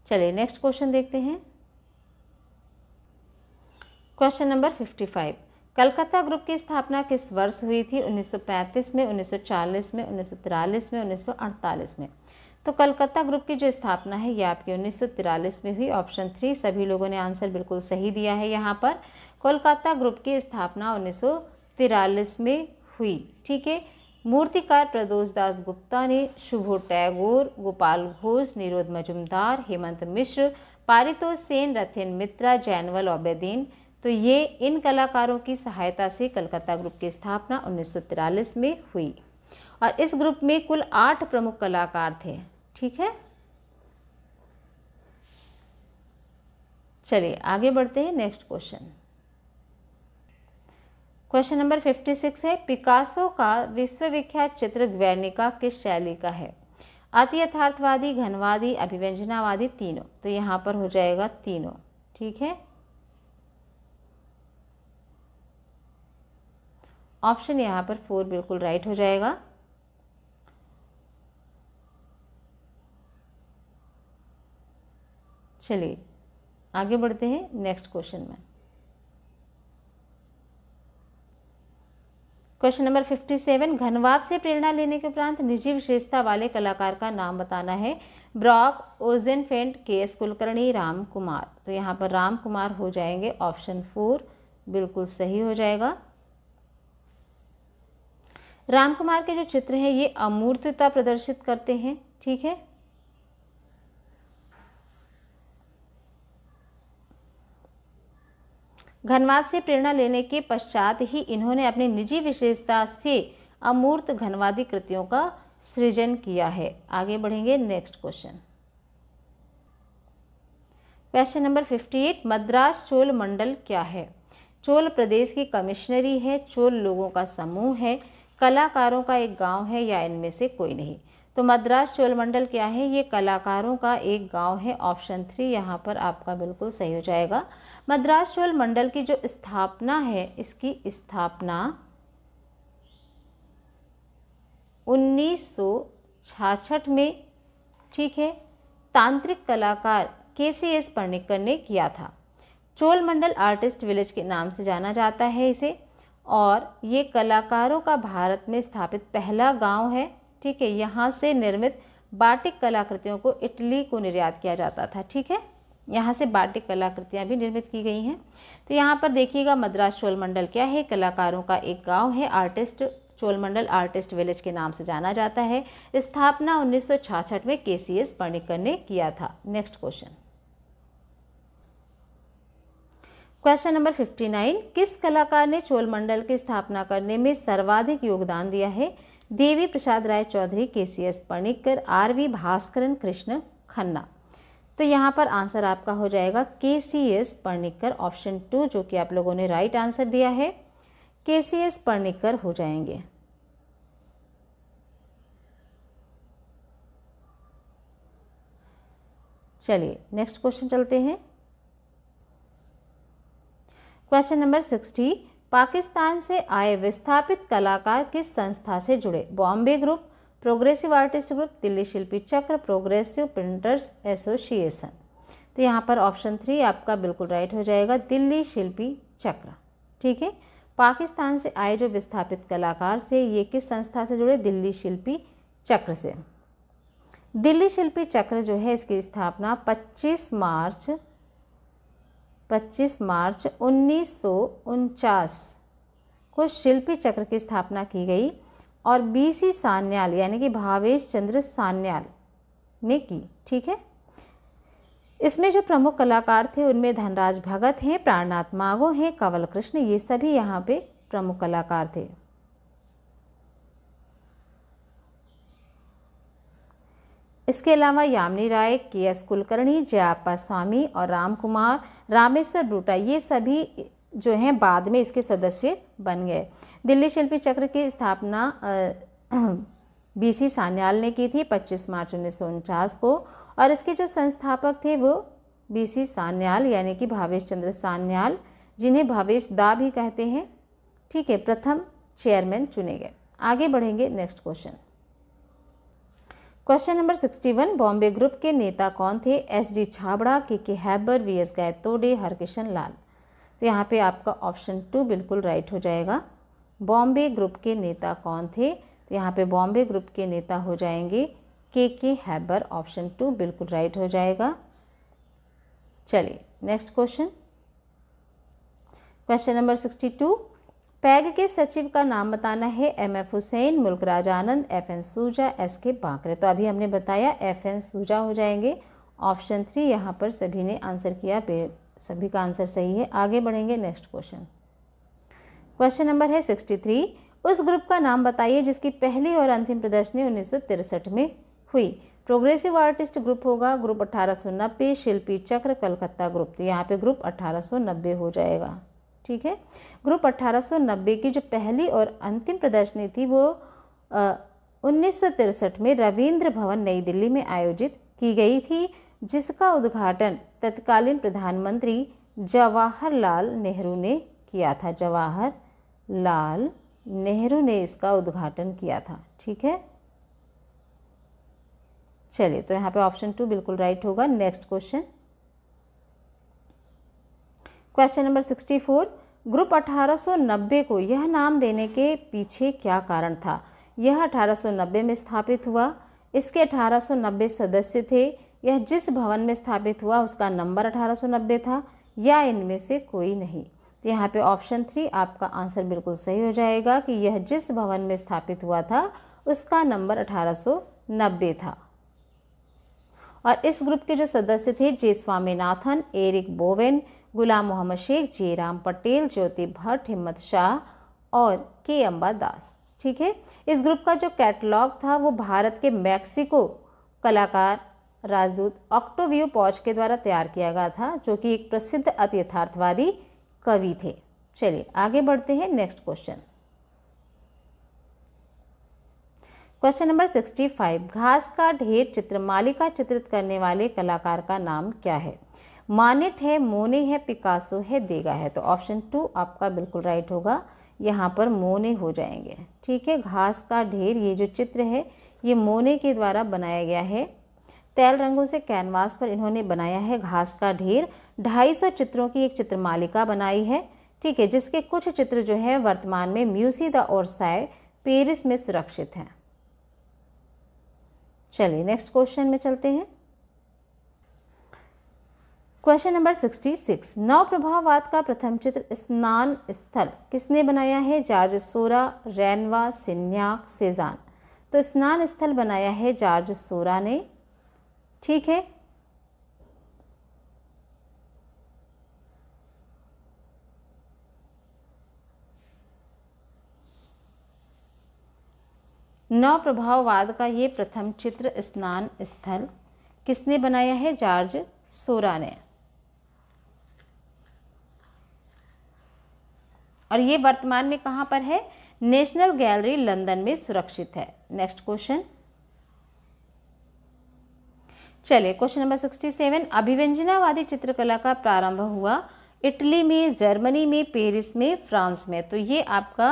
Speaker 1: चलिए नेक्स्ट क्वेश्चन देखते हैं question number fifty five Calcutta group की स्थापना किस वर्ष हुई थी 1935 में 1940 में 1943 में 1948 में तो कलकत्ता ग्रुप की जो स्थापना है ये आपकी 1943 में हुई ऑप्शन थ्री सभी लोगों ने आंसर बिल्कुल सही दिया है यहाँ पर कोलकाता ग्रुप की स्थापना 1943 में हुई ठीक है मूर्तिकार प्रदोष दास गुप्ता ने शुभो टैगोर गोपाल घोष निरोध मजुमदार हेमंत मिश्र पारितोष सेन रथिन मित्रा जैनवल ओबेदीन तो ये इन कलाकारों की सहायता से कलकत्ता ग्रुप की स्थापना उन्नीस में हुई और इस ग्रुप में कुल आठ प्रमुख कलाकार थे ठीक है चलिए आगे बढ़ते हैं नेक्स्ट क्वेश्चन क्वेश्चन नंबर 56 है पिकासो का विश्वविख्यात चित्र ग्वैनिका किस शैली का है अति यथार्थवादी घनवादी अभिव्यंजनावादी तीनों तो यहाँ पर हो जाएगा तीनों ठीक है ऑप्शन यहाँ पर फोर बिल्कुल राइट हो जाएगा चलिए आगे बढ़ते हैं नेक्स्ट क्वेश्चन में क्वेश्चन नंबर फिफ्टी सेवन घनवाद से प्रेरणा लेने के उपरांत निजी विशेषता वाले कलाकार का नाम बताना है ब्रॉक फेंट के एस कुलकर्णी राम कुमार तो यहाँ पर राम कुमार हो जाएंगे ऑप्शन फोर बिल्कुल सही हो जाएगा राम कुमार के जो चित्र हैं ये अमूर्तता प्रदर्शित करते हैं ठीक है घनवाद से प्रेरणा लेने के पश्चात ही इन्होंने अपनी निजी विशेषता से अमूर्त घनवादी कृतियों का सृजन किया है आगे बढ़ेंगे next question question number fifty eight Madras Cholamandal क्या है चोल प्रदेश की कमिश्नरी है चोल लोगों का समूह है कलाकारों का एक गांव है या इनमें से कोई नहीं तो मद्रास चोल मंडल क्या है ये कलाकारों का एक गांव है ऑप्शन थ्री यहाँ पर आपका बिल्कुल सही हो जाएगा मद्रास चोल मंडल की जो स्थापना है इसकी स्थापना 1966 में ठीक है तांत्रिक कलाकार के सी एस पर्णिकर ने किया था चोल मंडल आर्टिस्ट विलेज के नाम से जाना जाता है इसे और ये कलाकारों का भारत में स्थापित पहला गांव है ठीक है यहाँ से निर्मित बाटिक कलाकृतियों को इटली को निर्यात किया जाता था ठीक है यहाँ से बाटिक कलाकृतियाँ भी निर्मित की गई हैं तो यहाँ पर देखिएगा मद्रास चोल मंडल क्या है कलाकारों का एक गाँव है आर्टिस्ट चोलमंडल आर्टिस्ट विलेज के नाम से जाना जाता है स्थापना उन्नीस में के सी एस पर्णिकर ने किया था नेक्स्ट क्वेश्चन क्वेश्चन नंबर 59 किस कलाकार ने चोलमंडल की स्थापना करने में सर्वाधिक योगदान दिया है Devi Prasad Roy Chowdhury K C S Paniker R V Bhaskaran Krishna Khanna तो यहाँ पर आंसर आपका हो जाएगा K C S Paniker option two जो कि आप लोगों ने राइट आंसर दिया है के सी एस पर्णिकर हो जाएंगे चलिए नेक्स्ट क्वेश्चन चलते हैं क्वेश्चन नंबर सिक्सटी पाकिस्तान से आए विस्थापित कलाकार किस संस्था से जुड़े Bombay group progressive artist group Delhi Shilpi Chakra progressive printers association तो यहाँ पर ऑप्शन थ्री आपका बिल्कुल राइट हो जाएगा दिल्ली शिल्पी चक्र ठीक है पाकिस्तान से आए जो विस्थापित कलाकार से ये किस संस्था से जुड़े दिल्ली शिल्पी चक्र से दिल्ली शिल्पी चक्र जो है इसकी स्थापना 25 मार्च 25 मार्च उन्नीस को शिल्पी चक्र की स्थापना की गई और बी सी सान्याल यानी कि भावेश चंद्र सान्याल ने की ठीक है इसमें जो प्रमुख कलाकार थे उनमें धनराज भगत हैं प्राणनाथ मागो हैं कंवल कृष्ण ये सभी यहाँ पे प्रमुख कलाकार थे इसके अलावा यामिनी राय के एस कुलकर्णी जयापा स्वामी और राम कुमार रामेश्वर ब्रूटा ये सभी जो हैं बाद में इसके सदस्य बन गए दिल्ली शिल्पी चक्र की स्थापना बी सी सान्याल ने की थी 25 मार्च उन्नीस को और इसके जो संस्थापक थे वो बी सी सान्याल यानी कि भावेश चंद्र सान्याल जिन्हें भावेश दा भी कहते हैं ठीक है प्रथम चेयरमैन चुने गए आगे बढ़ेंगे next question question number sixty one Bombay group के नेता कौन थे S D Chhabda K K Hebbar V S Gaitonde Harkishan Lal तो यहाँ पे आपका ऑप्शन टू बिल्कुल राइट हो जाएगा बॉम्बे ग्रुप के नेता कौन थे तो यहाँ पे बॉम्बे ग्रुप के नेता हो जाएंगे K K Hebbar option two बिल्कुल राइट हो जाएगा चलिए next question question number sixty two PAG के सचिव का नाम बताना है M F Husain Mulkraj Anand F N Souza S K Bakre तो अभी हमने बताया एफ एन सूजा हो जाएंगे ऑप्शन थ्री यहाँ पर सभी ने आंसर किया सभी का आंसर सही है आगे बढ़ेंगे नेक्स्ट क्वेश्चन क्वेश्चन नंबर है सिक्सटी थ्री उस ग्रुप का नाम बताइए जिसकी पहली और अंतिम प्रदर्शनी उन्नीस में हुई प्रोग्रेसिव आर्टिस्ट ग्रुप होगा ग्रुप सौ नब्बे शिल्पी चक्र कलकत्ता ग्रुप तो यहाँ पे ग्रुप सौ नब्बे हो जाएगा ठीक है ग्रुप सौ नब्बे की जो पहली और अंतिम प्रदर्शनी थी वो उन्नीस में रविंद्र भवन नई दिल्ली में आयोजित की गई थी जिसका उद्घाटन तत्कालीन प्रधानमंत्री जवाहरलाल नेहरू ने किया था जवाहर लाल नेहरू ने इसका उद्घाटन किया था ठीक है चलिए तो यहाँ पे ऑप्शन टू बिल्कुल राइट होगा next question question number sixty four group अठारह सौ नब्बे को यह नाम देने के पीछे क्या कारण था यह अठारह सौ नब्बे में स्थापित हुआ इसके अठारह सौ नब्बे सदस्य थे यह जिस भवन में स्थापित हुआ उसका नंबर अठारह था या इनमें से कोई नहीं तो यहाँ पे ऑप्शन थ्री आपका आंसर बिल्कुल सही हो जाएगा कि यह जिस भवन में स्थापित हुआ था उसका नंबर अठारह था और इस ग्रुप के जो सदस्य थे J Swaminathan Eric Bowen Gulam Mohammed Sheikh Jeram Patel Jyoti Bhatt Himmat Shah और के अम्बा दास ठीक है इस ग्रुप का जो कैटलॉग था वो भारत के मैक्सिको कलाकार राजदूत ऑक्टोव्यू पॉच के द्वारा तैयार किया गया था जो कि एक प्रसिद्ध अति यथार्थवादी कवि थे चलिए आगे बढ़ते हैं next question question number sixty five घास का ढेर चित्र मालिका चित्रित करने वाले कलाकार का नाम क्या है मानेट है मोने है पिकासो है देगा है तो ऑप्शन टू आपका बिल्कुल राइट होगा यहाँ पर मोने हो जाएंगे ठीक है घास का ढेर ये जो चित्र है ये मोने के द्वारा बनाया गया है तेल रंगों से कैनवास पर इन्होंने बनाया है घास का ढेर 250 चित्रों की एक चित्र मालिका बनाई है ठीक है जिसके कुछ चित्र जो है वर्तमान में म्यूसी द ओरसाय पेरिस में सुरक्षित हैं चलिए नेक्स्ट क्वेश्चन में चलते हैं क्वेश्चन नंबर 66 नव प्रभाववाद का प्रथम चित्र स्नान स्थल किसने बनाया है जॉर्ज सोरा रैनवा सिन्याक सेजान तो स्नान स्थल बनाया है जॉर्ज सोरा ने ठीक है नौ प्रभाववाद का ये प्रथम चित्र स्नान स्थल किसने बनाया है जॉर्ज सोरा ने और ये वर्तमान में कहाँ पर है नेशनल गैलरी लंदन में सुरक्षित है नेक्स्ट क्वेश्चन चलिए क्वेश्चन नंबर सिक्सटी सेवन अभिव्यंजनावादी चित्रकला का प्रारंभ हुआ इटली में जर्मनी में पेरिस में फ्रांस में तो ये आपका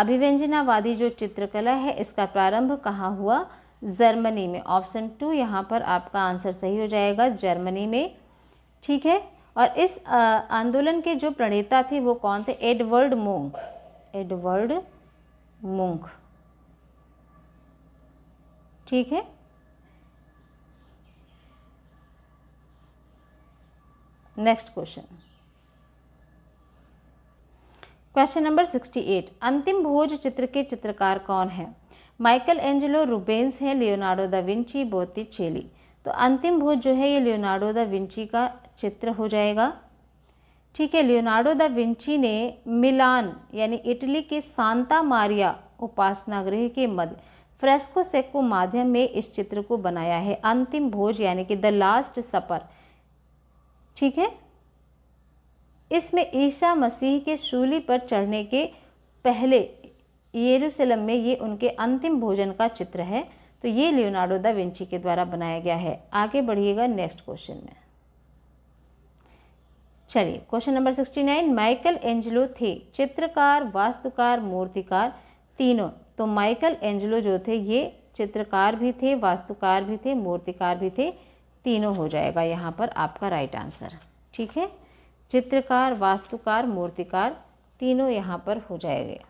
Speaker 1: अभिव्यंजनावादी जो चित्रकला है इसका प्रारंभ कहाँ हुआ जर्मनी में ऑप्शन टू यहाँ पर आपका आंसर सही हो जाएगा जर्मनी में ठीक है और इस आंदोलन के जो प्रणेता थे वो कौन थे एडवर्ड मूंग एडवर्ड मूंग ठीक है next question question number sixty eight अंतिम भोज चित्र के चित्रकार कौन है माइकल एंजेलो रूबेंस है लियोनार्डो द विंची चेली तो अंतिम भोज जो है ये लियोनार्डो द विंची का चित्र हो जाएगा ठीक है लियोनार्डो द विंची ने मिलान यानी इटली के सांता मारिया उपासना गृह के मध्य फ्रेस्को सेको माध्यम में इस चित्र को बनाया है अंतिम भोज यानी कि द लास्ट सपर ठीक है इसमें ईसा मसीह के शूली पर चढ़ने के पहले यरूशलेम में ये उनके अंतिम भोजन का चित्र है तो ये लियोनार्डो दा विंची के द्वारा बनाया गया है आगे बढ़िएगा नेक्स्ट क्वेश्चन में चलिए question number sixty nine Michelangelo थे चित्रकार वास्तुकार मूर्तिकार तीनों तो माइकल एंजलो जो थे ये चित्रकार भी थे वास्तुकार भी थे मूर्तिकार भी थे तीनों हो जाएगा यहाँ पर आपका राइट आंसर ठीक है चित्रकार वास्तुकार मूर्तिकार तीनों यहाँ पर हो जाएंगे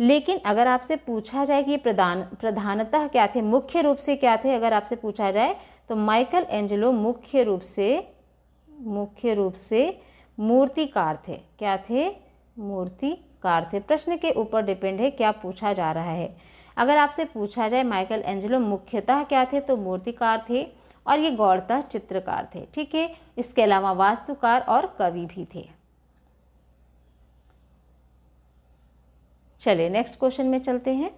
Speaker 1: लेकिन अगर आपसे पूछा जाए कि प्रधान प्रधानतः क्या थे मुख्य रूप से क्या थे अगर आपसे पूछा जाए तो माइकल एंजेलो मुख्य रूप से मुख्य रूप से मूर्तिकार थे क्या थे मूर्तिकार थे प्रश्न के ऊपर डिपेंड है क्या पूछा जा रहा है अगर आपसे पूछा जाए माइकल एंजेलो मुख्यतः क्या थे तो मूर्तिकार थे और ये गौरतः चित्रकार थे ठीक है इसके अलावा वास्तुकार और कवि भी थे चलिए नेक्स्ट क्वेश्चन में चलते हैं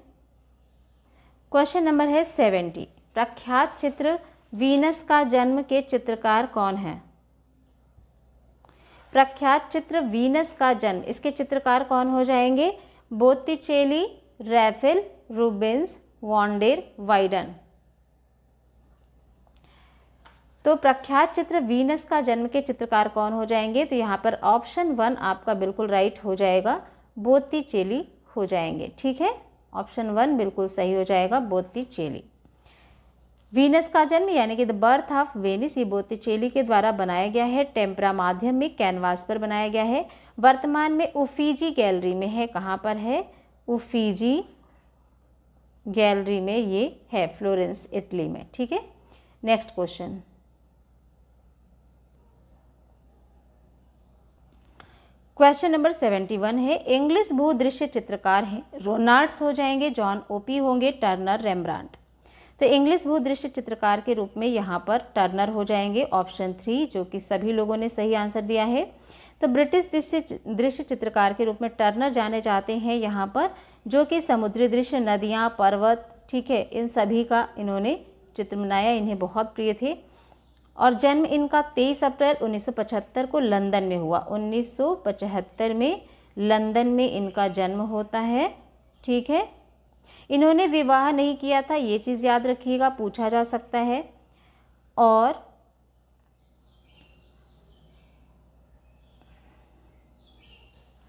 Speaker 1: क्वेश्चन नंबर है सेवेंटी प्रख्यात चित्र वीनस का जन्म के चित्रकार कौन है प्रख्यात चित्र वीनस का जन्म इसके चित्रकार कौन हो जाएंगे Botticelli Raphael Rubens van der Weyden तो प्रख्यात चित्र वीनस का जन्म के चित्रकार कौन हो जाएंगे तो यहाँ पर ऑप्शन वन आपका बिल्कुल राइट हो जाएगा बोती चेली हो जाएंगे ठीक है ऑप्शन वन बिल्कुल सही हो जाएगा बोती चेली वीनस का जन्म यानी कि द बर्थ ऑफ वेनिस ये चेली के द्वारा बनाया गया है टेम्परा माध्यम में कैनवास पर बनाया गया है वर्तमान में उफीजी गैलरी में है कहाँ पर है उफीजी गैलरी में ये है फ्लोरेंस इटली में ठीक है next question question number seventy one है इंग्लिश भूदृश्य चित्रकार हैं रोनाल्ड्स हो जाएंगे जॉन ओपी होंगे टर्नर रेम्ब्रांड तो इंग्लिश भूदृश्य चित्रकार के रूप में यहाँ पर टर्नर हो जाएंगे ऑप्शन थ्री जो कि सभी लोगों ने सही आंसर दिया है तो ब्रिटिश दृश्य दृश्य चित्रकार के रूप में टर्नर जाने जाते हैं यहाँ पर जो कि समुद्री दृश्य नदियाँ पर्वत ठीक है इन सभी का इन्होंने चित्र बनाया इन्हें बहुत प्रिय थे और जन्म इनका 23 अप्रैल 1975 को लंदन में हुआ 1975 में लंदन में इनका जन्म होता है ठीक है इन्होंने विवाह नहीं किया था ये चीज़ याद रखिएगा पूछा जा सकता है और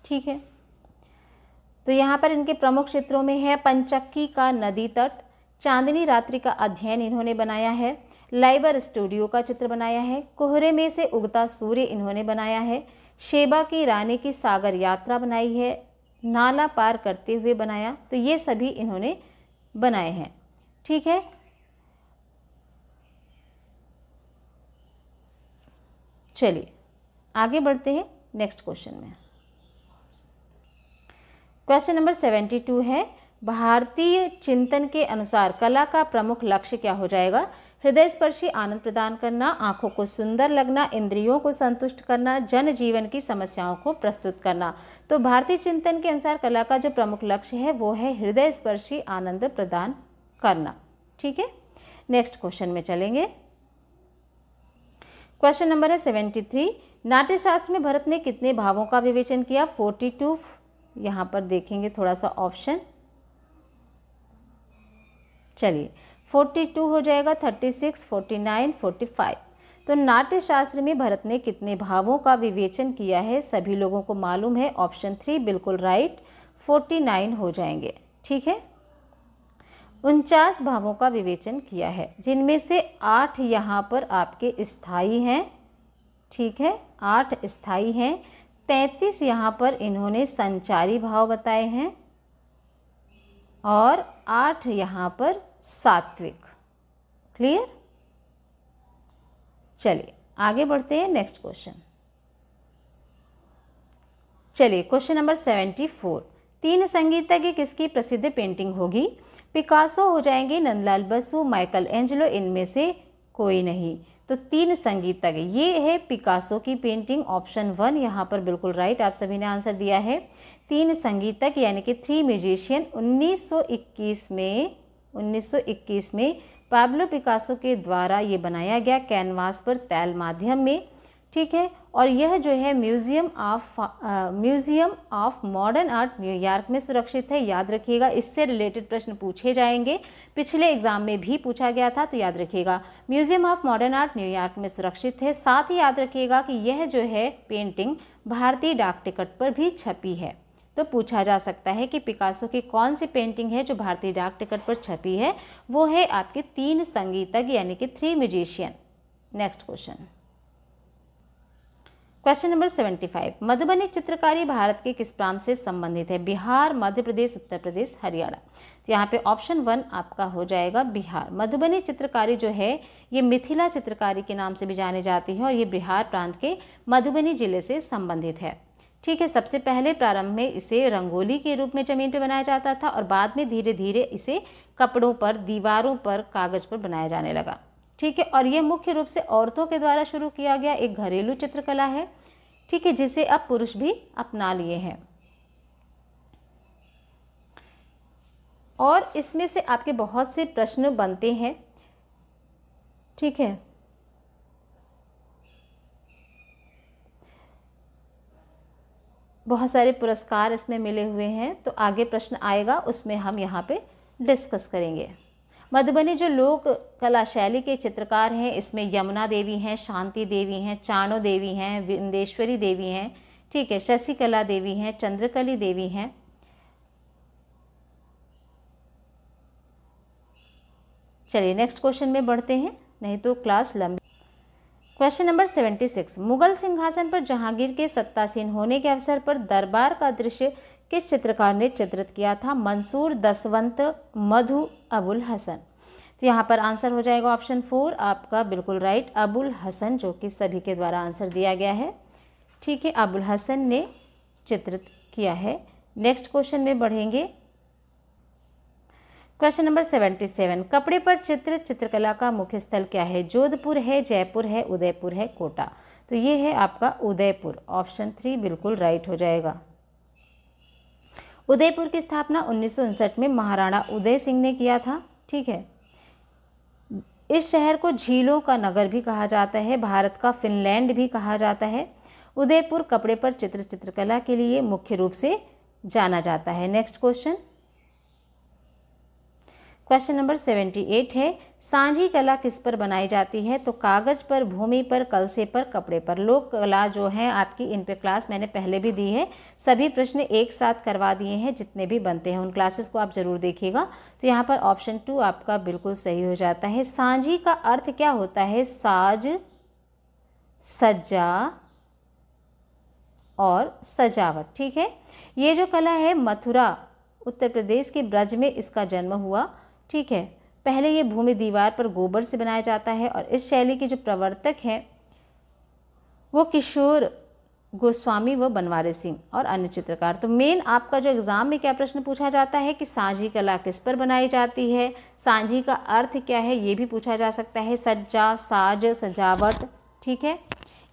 Speaker 1: ठीक है तो यहाँ पर इनके प्रमुख क्षेत्रों में है पंचक्की का नदी तट चांदनी रात्रि का अध्ययन इन्होंने बनाया है लाइबर स्टूडियो का चित्र बनाया है कोहरे में से उगता सूर्य इन्होंने बनाया है शेबा की रानी की सागर यात्रा बनाई है नाला पार करते हुए बनाया तो ये सभी इन्होंने बनाए हैं ठीक है चलिए आगे बढ़ते हैं नेक्स्ट क्वेश्चन में क्वेश्चन नंबर सेवेंटी टू है भारतीय चिंतन के अनुसार कला का प्रमुख लक्ष्य क्या हो जाएगा हृदय स्पर्शी आनंद प्रदान करना आंखों को सुंदर लगना इंद्रियों को संतुष्ट करना जन जीवन की समस्याओं को प्रस्तुत करना तो भारतीय चिंतन के अनुसार कला का जो प्रमुख लक्ष्य है वो है हृदय स्पर्शी आनंद प्रदान करना ठीक है नेक्स्ट क्वेश्चन में चलेंगे क्वेश्चन नंबर है सेवेंटी थ्री नाट्यशास्त्र में भरत ने कितने भावों का विवेचन किया फोर्टी टू यहाँ पर देखेंगे थोड़ा सा ऑप्शन चलिए फोर्टी टू हो जाएगा thirty six forty nine forty five तो नाट्य शास्त्र में भरत ने कितने भावों का विवेचन किया है सभी लोगों को मालूम है ऑप्शन थ्री बिल्कुल राइट फोर्टी नाइन हो जाएंगे ठीक है उनचास भावों का विवेचन किया है जिनमें से आठ यहाँ पर आपके स्थाई हैं ठीक है आठ स्थाई हैं तैंतीस यहाँ पर इन्होंने संचारी भाव बताए हैं और आठ यहाँ पर सात्विक क्लियर चलिए आगे बढ़ते हैं नेक्स्ट क्वेश्चन चलिए क्वेश्चन नंबर सेवेंटी फोर तीन संगीतज्ञ किसकी प्रसिद्ध पेंटिंग होगी पिकासो हो जाएंगे नंदलाल बसु माइकल एंजलो इनमें से कोई नहीं तो तीन संगीत ये है पिकासो की पेंटिंग ऑप्शन वन यहाँ पर बिल्कुल राइट आप सभी ने आंसर दिया है तीन संगीतज्ञ यानी कि थ्री म्यूजिशियन 1921 में 1921 में पाब्लो पिकासो के द्वारा ये बनाया गया कैनवास पर तैल माध्यम में ठीक है और यह जो है museum of museum of modern art New York में सुरक्षित है याद रखिएगा इससे रिलेटेड प्रश्न पूछे जाएंगे पिछले एग्जाम में भी पूछा गया था तो याद रखिएगा museum of modern art New York में सुरक्षित है साथ ही याद रखिएगा कि यह जो है पेंटिंग भारतीय डाक टिकट पर भी छपी है तो पूछा जा सकता है कि पिकासो की कौन सी पेंटिंग है जो भारतीय डाक टिकट पर छपी है वो है आपके तीन संगीतज्ञ यानी कि three musician next question question number seventy five Madhubani चित्रकारी भारत के किस प्रांत से संबंधित है बिहार मध्य प्रदेश उत्तर प्रदेश हरियाणा तो यहाँ पे ऑप्शन वन आपका हो जाएगा बिहार मधुबनी चित्रकारी जो है ये मिथिला चित्रकारी के नाम से भी जानी जाती है और ये बिहार प्रांत के मधुबनी जिले से संबंधित है ठीक है सबसे पहले प्रारंभ में इसे रंगोली के रूप में ज़मीन पर बनाया जाता था और बाद में धीरे धीरे इसे कपड़ों पर दीवारों पर कागज़ पर बनाया जाने लगा ठीक है और ये मुख्य रूप से औरतों के द्वारा शुरू किया गया एक घरेलू चित्रकला है ठीक है जिसे अब पुरुष भी अपना लिए हैं और इसमें से आपके बहुत से प्रश्न बनते हैं ठीक है बहुत सारे पुरस्कार इसमें मिले हुए हैं तो आगे प्रश्न आएगा उसमें हम यहाँ पे डिस्कस करेंगे मधुबनी जो लोक कला शैली के चित्रकार हैं इसमें यमुना देवी हैं शांति देवी हैं चाणो देवी हैं विंदेश्वरी देवी हैं ठीक है शशिकला देवी हैं चंद्रकली देवी हैं चलिए नेक्स्ट क्वेश्चन में बढ़ते हैं नहीं तो क्लास लंबी question number seventy six Mughal सिंहासन पर जहांगीर के सत्तासीन होने के अवसर पर दरबार का दृश्य किस चित्रकार ने चित्रित किया था मंसूर दसवंत मधु अबुल हसन तो यहाँ पर आंसर हो जाएगा ऑप्शन फोर आपका बिल्कुल राइट अबुल हसन जो कि सभी के द्वारा आंसर दिया गया है ठीक है अबुल हसन ने चित्रित किया है नेक्स्ट क्वेश्चन में बढ़ेंगे क्वेश्चन नंबर सेवेंटी सेवन कपड़े पर चित्र चित्रकला का मुख्य स्थल क्या है जोधपुर है जयपुर है उदयपुर है कोटा तो ये है आपका उदयपुर ऑप्शन थ्री बिल्कुल राइट हो जाएगा उदयपुर की स्थापना उन्नीस में महाराणा उदय सिंह ने किया था ठीक है इस शहर को झीलों का नगर भी कहा जाता है भारत का फिनलैंड भी कहा जाता है उदयपुर कपड़े पर चित्र चित्रकला के लिए मुख्य रूप से जाना जाता है next question question number seventy eight है सांझी कला किस पर बनाई जाती है तो कागज़ पर भूमि पर कलसे पर कपड़े पर लोक कला जो है आपकी इन पे क्लास मैंने पहले भी दी है सभी प्रश्न एक साथ करवा दिए हैं जितने भी बनते हैं उन क्लासेस को आप ज़रूर देखिएगा तो यहाँ पर ऑप्शन टू आपका बिल्कुल सही हो जाता है सांझी का अर्थ क्या होता है साज सज्जा और सजावट ठीक है ये जो कला है मथुरा उत्तर प्रदेश के ब्रज में इसका जन्म हुआ ठीक है पहले ये भूमि दीवार पर गोबर से बनाया जाता है और इस शैली के जो प्रवर्तक हैं वो किशोर गोस्वामी व बनवारी सिंह और अन्य चित्रकार तो मेन आपका जो एग्ज़ाम में क्या प्रश्न पूछा जाता है कि सांझी कला किस पर बनाई जाती है सांझी का अर्थ क्या है ये भी पूछा जा सकता है सज्जा साज सजावट ठीक है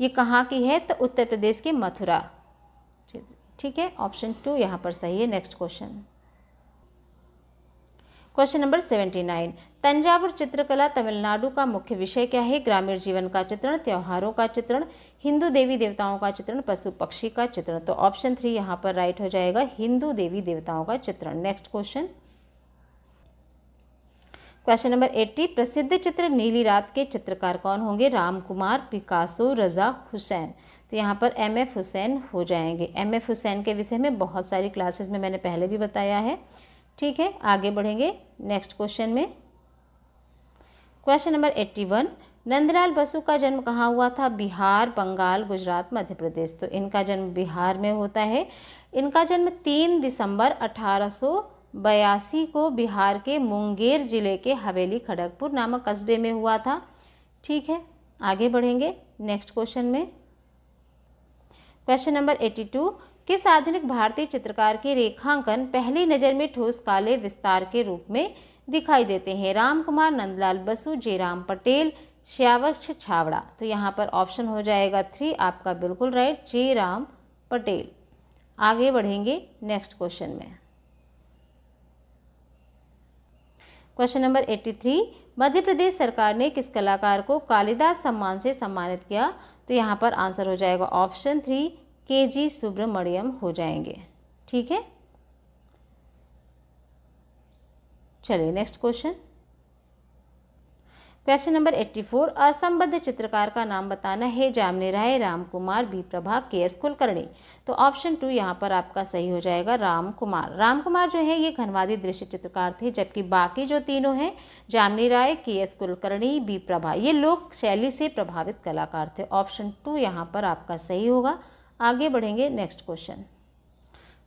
Speaker 1: ये कहाँ की है तो उत्तर प्रदेश की मथुरा ठीक है ऑप्शन टू यहाँ पर सही है next question question number seventy nine Thanjavur चित्रकला तमिलनाडु का मुख्य विषय क्या है ग्रामीण जीवन का चित्रण त्योहारों का चित्रण हिंदू देवी देवताओं का चित्रण पशु पक्षी का चित्रण तो ऑप्शन थ्री यहाँ पर राइट हो जाएगा हिंदू देवी देवताओं का चित्रण next question question number eighty प्रसिद्ध चित्र नीली रात के चित्रकार कौन होंगे राम कुमार पिकासो रज़ा हुसैन तो यहाँ पर एम एफ हुसैन हो जाएंगे एम एफ हुसैन के विषय में बहुत सारी क्लासेस में मैंने पहले भी बताया है ठीक है आगे बढ़ेंगे नेक्स्ट क्वेश्चन में question number eighty one Nandlal Bose का जन्म कहाँ हुआ था बिहार बंगाल गुजरात मध्य प्रदेश तो इनका जन्म बिहार में होता है इनका जन्म तीन दिसंबर अठारह बयासी को बिहार के मुंगेर जिले के हवेली खड़गपुर नामक कस्बे में हुआ था ठीक है आगे बढ़ेंगे नेक्स्ट क्वेश्चन में क्वेश्चन नंबर एट्टी टू किस आधुनिक भारतीय चित्रकार के रेखांकन पहली नज़र में ठोस काले विस्तार के रूप में दिखाई देते हैं राम कुमार नंदलाल बसु जयराम पटेल श्यावक्ष छावड़ा तो यहाँ पर ऑप्शन हो जाएगा थ्री आपका बिल्कुल राइट जयराम पटेल आगे बढ़ेंगे नेक्स्ट क्वेश्चन में क्वेश्चन नंबर 83 मध्य प्रदेश सरकार ने किस कलाकार को कालिदास सम्मान से सम्मानित किया तो यहाँ पर आंसर हो जाएगा ऑप्शन थ्री के जी सुब्रमण्यम हो जाएंगे ठीक है चलिए next question question number eighty four असंबद्ध चित्रकार का नाम बताना है Jamini Roy Ram Kumar B Prabha K S Kulkarni तो ऑप्शन टू यहाँ पर आपका सही हो जाएगा राम कुमार राम कुमार जो है ये घनवादी दृश्य चित्रकार थे जबकि बाकी जो तीनों हैं जामनी राय के एस कुलकर्णी बी प्रभा ये लोक शैली से प्रभावित कलाकार थे ऑप्शन टू यहाँ पर आपका सही होगा आगे बढ़ेंगे next question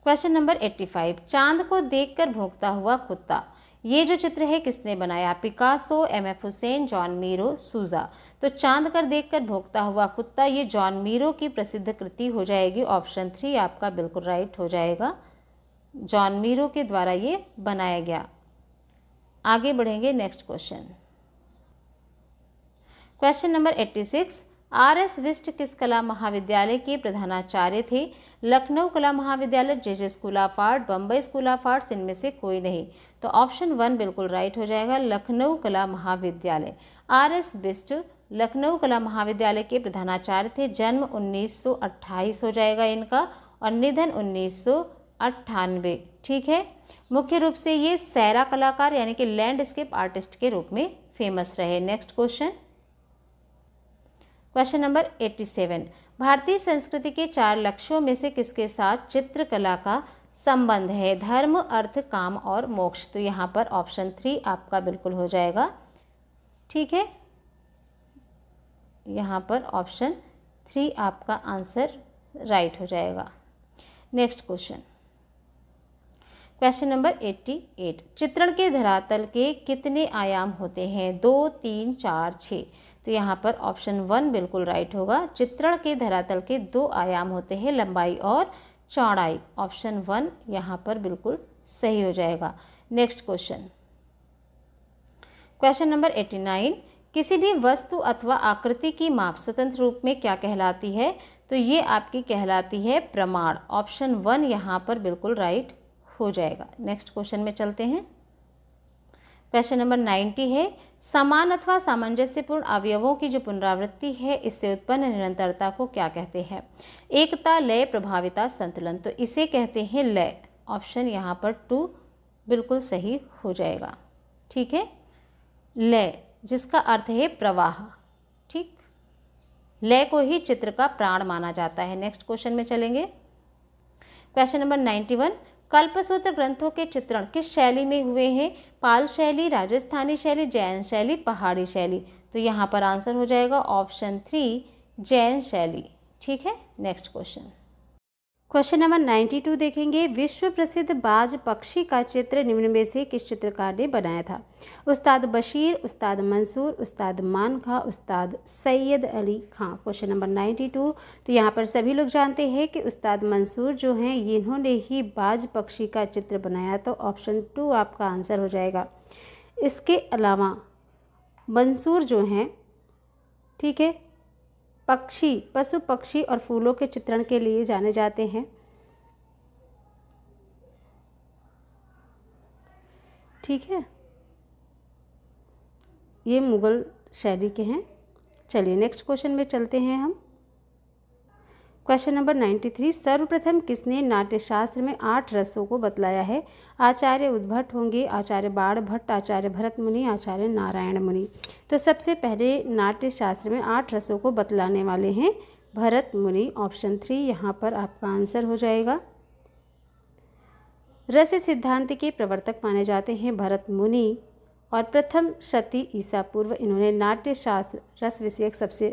Speaker 1: question number eighty five चांद को देख कर भोंकता हुआ कुत्ता ये जो चित्र है किसने बनाया Picasso M F Husain Joan Miro Souza तो चांद कर देख कर भोंकता हुआ कुत्ता ये जॉन मीरो की प्रसिद्ध कृति हो जाएगी ऑप्शन थ्री आपका बिल्कुल राइट हो जाएगा जॉन मीरो के द्वारा ये बनाया गया आगे बढ़ेंगे next question question number eighty six R S Bisht किस कला महाविद्यालय के प्रधानाचार्य थे लखनऊ कला महाविद्यालय J J school of art Bombay school of arts इनमें से कोई नहीं तो ऑप्शन वन बिल्कुल राइट हो जाएगा लखनऊ कला महाविद्यालय आर एस बिस्ट लखनऊ कला महाविद्यालय के प्रधानाचार्य थे जन्म 1928 हो जाएगा इनका और निधन उन्नीस ठीक है मुख्य रूप से ये सैरा कलाकार यानी कि लैंडस्केप आर्टिस्ट के रूप में फेमस रहे नेक्स्ट क्वेश्चन क्वेश्चन नंबर 87 भारतीय संस्कृति के चार लक्ष्यों में से किसके साथ चित्रकला का संबंध है धर्म अर्थ काम और मोक्ष तो यहाँ पर ऑप्शन थ्री आपका बिल्कुल हो जाएगा ठीक है यहाँ पर ऑप्शन थ्री आपका आंसर राइट हो जाएगा next question question number eighty eight चित्रण के धरातल के कितने आयाम होते हैं दो तीन चार छः तो यहाँ पर ऑप्शन वन बिल्कुल राइट होगा चित्रण के धरातल के दो आयाम होते हैं लंबाई और चौड़ाई ऑप्शन वन यहाँ पर बिल्कुल सही हो जाएगा next question question number eighty nine किसी भी वस्तु अथवा आकृति की माप स्वतंत्र रूप में क्या कहलाती है तो ये आपकी कहलाती है प्रमाण ऑप्शन वन यहाँ पर बिल्कुल राइट हो जाएगा नेक्स्ट क्वेश्चन में चलते हैं क्वेश्चन नंबर नाइन्टी है समान अथवा सामंजस्यपूर्ण अवयवों की जो पुनरावृत्ति है इससे उत्पन्न निरंतरता को क्या कहते हैं एकता लय प्रभाविता संतुलन तो इसे कहते हैं लय ऑप्शन यहाँ पर टू बिल्कुल सही हो जाएगा ठीक है लय जिसका अर्थ है प्रवाह ठीक लय को ही चित्र का प्राण माना जाता है नेक्स्ट क्वेश्चन में चलेंगे क्वेश्चन नंबर नाइन्टी वन कल्पसूत्र ग्रंथों के चित्रण किस शैली में हुए हैं पाल शैली राजस्थानी शैली जैन शैली पहाड़ी शैली तो यहाँ पर आंसर हो जाएगा ऑप्शन थ्री जैन शैली ठीक है नेक्स्ट क्वेश्चन क्वेश्चन नंबर 92 देखेंगे विश्व प्रसिद्ध बाज पक्षी का चित्र निम्न में से किस चित्रकार ने बनाया था उस्ताद बशीर उस्ताद मंसूर उस्ताद मान खां उस्ताद सैयद अली खां क्वेश्चन नंबर 92 तो यहाँ पर सभी लोग जानते हैं कि उस्ताद मंसूर जो हैं इन्होंने ही बाज पक्षी का चित्र बनाया तो ऑप्शन टू आपका आंसर हो जाएगा इसके अलावा मंसूर जो हैं ठीक है पक्षी पशु पक्षी और फूलों के चित्रण के लिए जाने जाते हैं ठीक है ये मुग़ल शैली के हैं चलिए नेक्स्ट क्वेश्चन में चलते हैं हम क्वेश्चन नंबर 93 सर्वप्रथम किसने नाट्यशास्त्र में आठ रसों को बतलाया है आचार्य उद्भट होंगे आचार्य बाण भट्ट आचार्य भरत मुनि आचार्य नारायण मुनि तो सबसे पहले नाट्यशास्त्र में आठ रसों को बतलाने वाले हैं भरत मुनि ऑप्शन थ्री यहाँ पर आपका आंसर हो जाएगा रस सिद्धांत के प्रवर्तक माने जाते हैं भरत मुनि और प्रथम शती ईसा पूर्व इन्होंने नाट्यशास्त्र रस विषयक सबसे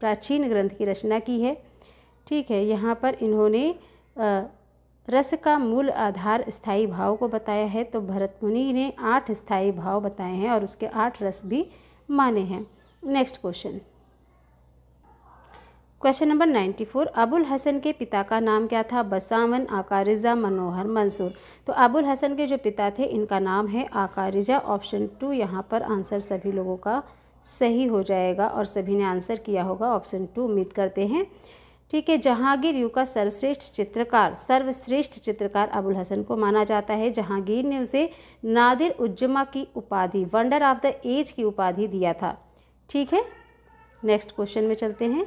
Speaker 1: प्राचीन ग्रंथ की रचना की है ठीक है यहाँ पर इन्होंने रस का मूल आधार स्थाई भाव को बताया है तो भरत मुनि ने आठ स्थाई भाव बताए हैं और उसके आठ रस भी माने हैं next question question number ninety four Abul Hasan के पिता का नाम क्या था बसावन आकारिजा मनोहर मंसूर तो अबुल हसन के जो पिता थे इनका नाम है आकारिजा ऑप्शन टू यहाँ पर आंसर सभी लोगों का सही हो जाएगा और सभी ने आंसर किया होगा ऑप्शन टू उम्मीद करते हैं ठीक है जहांगीर युग का सर्वश्रेष्ठ चित्रकार सर्वश्रेष्ठ चित्रकार अबुल हसन को माना जाता है जहांगीर ने उसे नादिर उज्जमा की उपाधि वंडर ऑफ द एज की उपाधि दिया था ठीक है नेक्स्ट क्वेश्चन में चलते हैं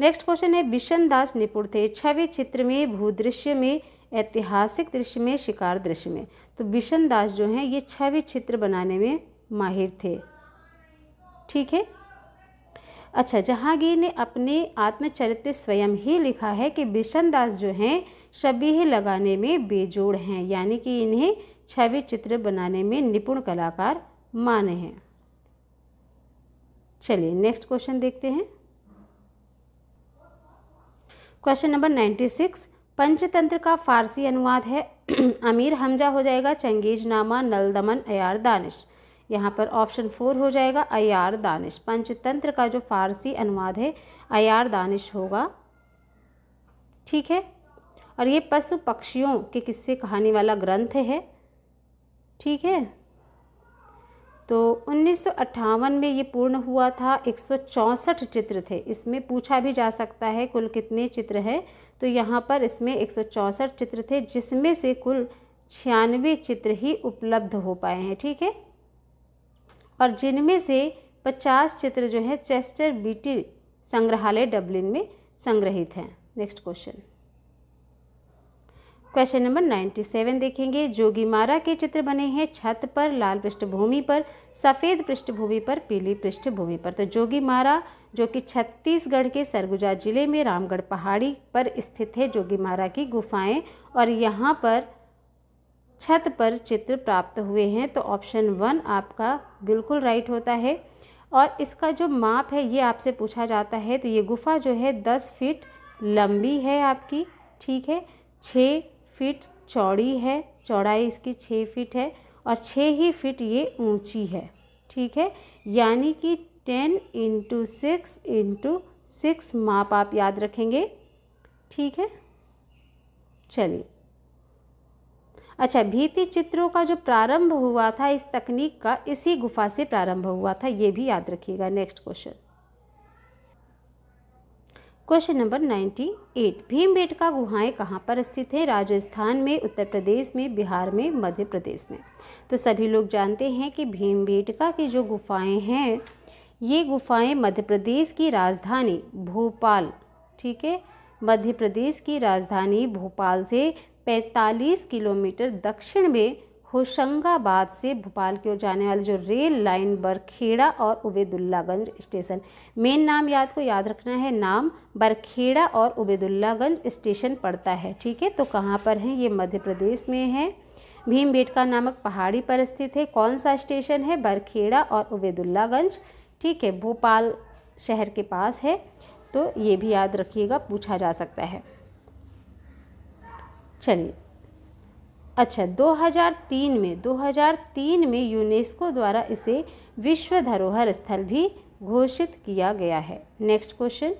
Speaker 1: नेक्स्ट क्वेश्चन है बिशन दास निपुण थे छवि चित्र में भूदृश्य में ऐतिहासिक दृश्य में शिकार दृश्य में तो बिशन दास जो हैं ये छवि चित्र बनाने में माहिर थे ठीक है अच्छा जहांगीर ने अपने आत्मचरित स्वयं ही लिखा है कि बिशन दास जो हैं छवि लगाने में बेजोड़ हैं यानी कि इन्हें छवि चित्र बनाने में निपुण कलाकार माने हैं चलिए नेक्स्ट क्वेश्चन देखते हैं question number ninety six Panchatantra का फारसी अनुवाद है अमीर हमजा हो जाएगा चंगेज नामा नल दमन अयार दानिश यहाँ पर ऑप्शन फोर हो जाएगा अयार दानिश पंचतंत्र का जो फारसी अनुवाद है अयार दानिश होगा ठीक है और ये पशु पक्षियों के किस्से कहानी वाला ग्रंथ है ठीक है तो उन्नीस में ये पूर्ण हुआ था एक चित्र थे इसमें पूछा भी जा सकता है कुल कितने चित्र हैं तो यहाँ पर इसमें एक चित्र थे जिसमें से कुल छियानवे चित्र ही उपलब्ध हो पाए हैं ठीक है और जिनमें से 50 चित्र जो है चेस्टर बीटी संग्रहालय डब्लिन में संग्रहित हैं नेक्स्ट क्वेश्चन क्वेश्चन नंबर 97 देखेंगे जोगीमारा के चित्र बने हैं छत पर लाल पृष्ठभूमि पर सफ़ेद पृष्ठभूमि पर पीली पृष्ठभूमि पर तो जोगीमारा जो कि छत्तीसगढ़ के सरगुजा जिले में रामगढ़ पहाड़ी पर स्थित है जोगीमारा की गुफाएं और यहाँ पर छत पर चित्र प्राप्त हुए हैं तो ऑप्शन वन आपका बिल्कुल राइट होता है और इसका जो माप है ये आपसे पूछा जाता है तो ये गुफा जो है दस फीट लंबी है आपकी ठीक है छः फीट चौड़ी है चौड़ाई इसकी छः फीट है और छः ही फीट ये ऊंची है ठीक है यानी कि ten into six into six माप आप याद रखेंगे ठीक है चलिए अच्छा भीति चित्रों का जो प्रारंभ हुआ था इस तकनीक का इसी गुफा से प्रारंभ हुआ था ये भी याद रखिएगा next question question number ninety Bhim Bhimbetka गुहाएं कहाँ पर स्थित है राजस्थान में उत्तर प्रदेश में बिहार में मध्य प्रदेश में तो सभी लोग जानते हैं कि भीमबेटका की जो गुफाएं हैं ये गुफाएं मध्य प्रदेश की राजधानी भोपाल ठीक है मध्य प्रदेश की राजधानी भोपाल से 45 किलोमीटर दक्षिण में होशंगाबाद से भोपाल की ओर जाने वाली जो रेल लाइन बरखेड़ा और उबेदुल्लागंज स्टेशन मेन नाम याद को याद रखना है नाम बरखेड़ा और उबेदुल्लागंज स्टेशन पड़ता है ठीक है तो कहाँ पर है ये मध्य प्रदेश में है भीमबेटका नामक पहाड़ी पर स्थित है कौन सा स्टेशन है बरखेड़ा और उबेदुल्लागंज ठीक है भोपाल शहर के पास है तो ये भी याद रखिएगा पूछा जा सकता है चलिए अच्छा 2003 में 2003 में यूनेस्को द्वारा इसे विश्व धरोहर स्थल भी घोषित किया गया है नेक्स्ट क्वेश्चन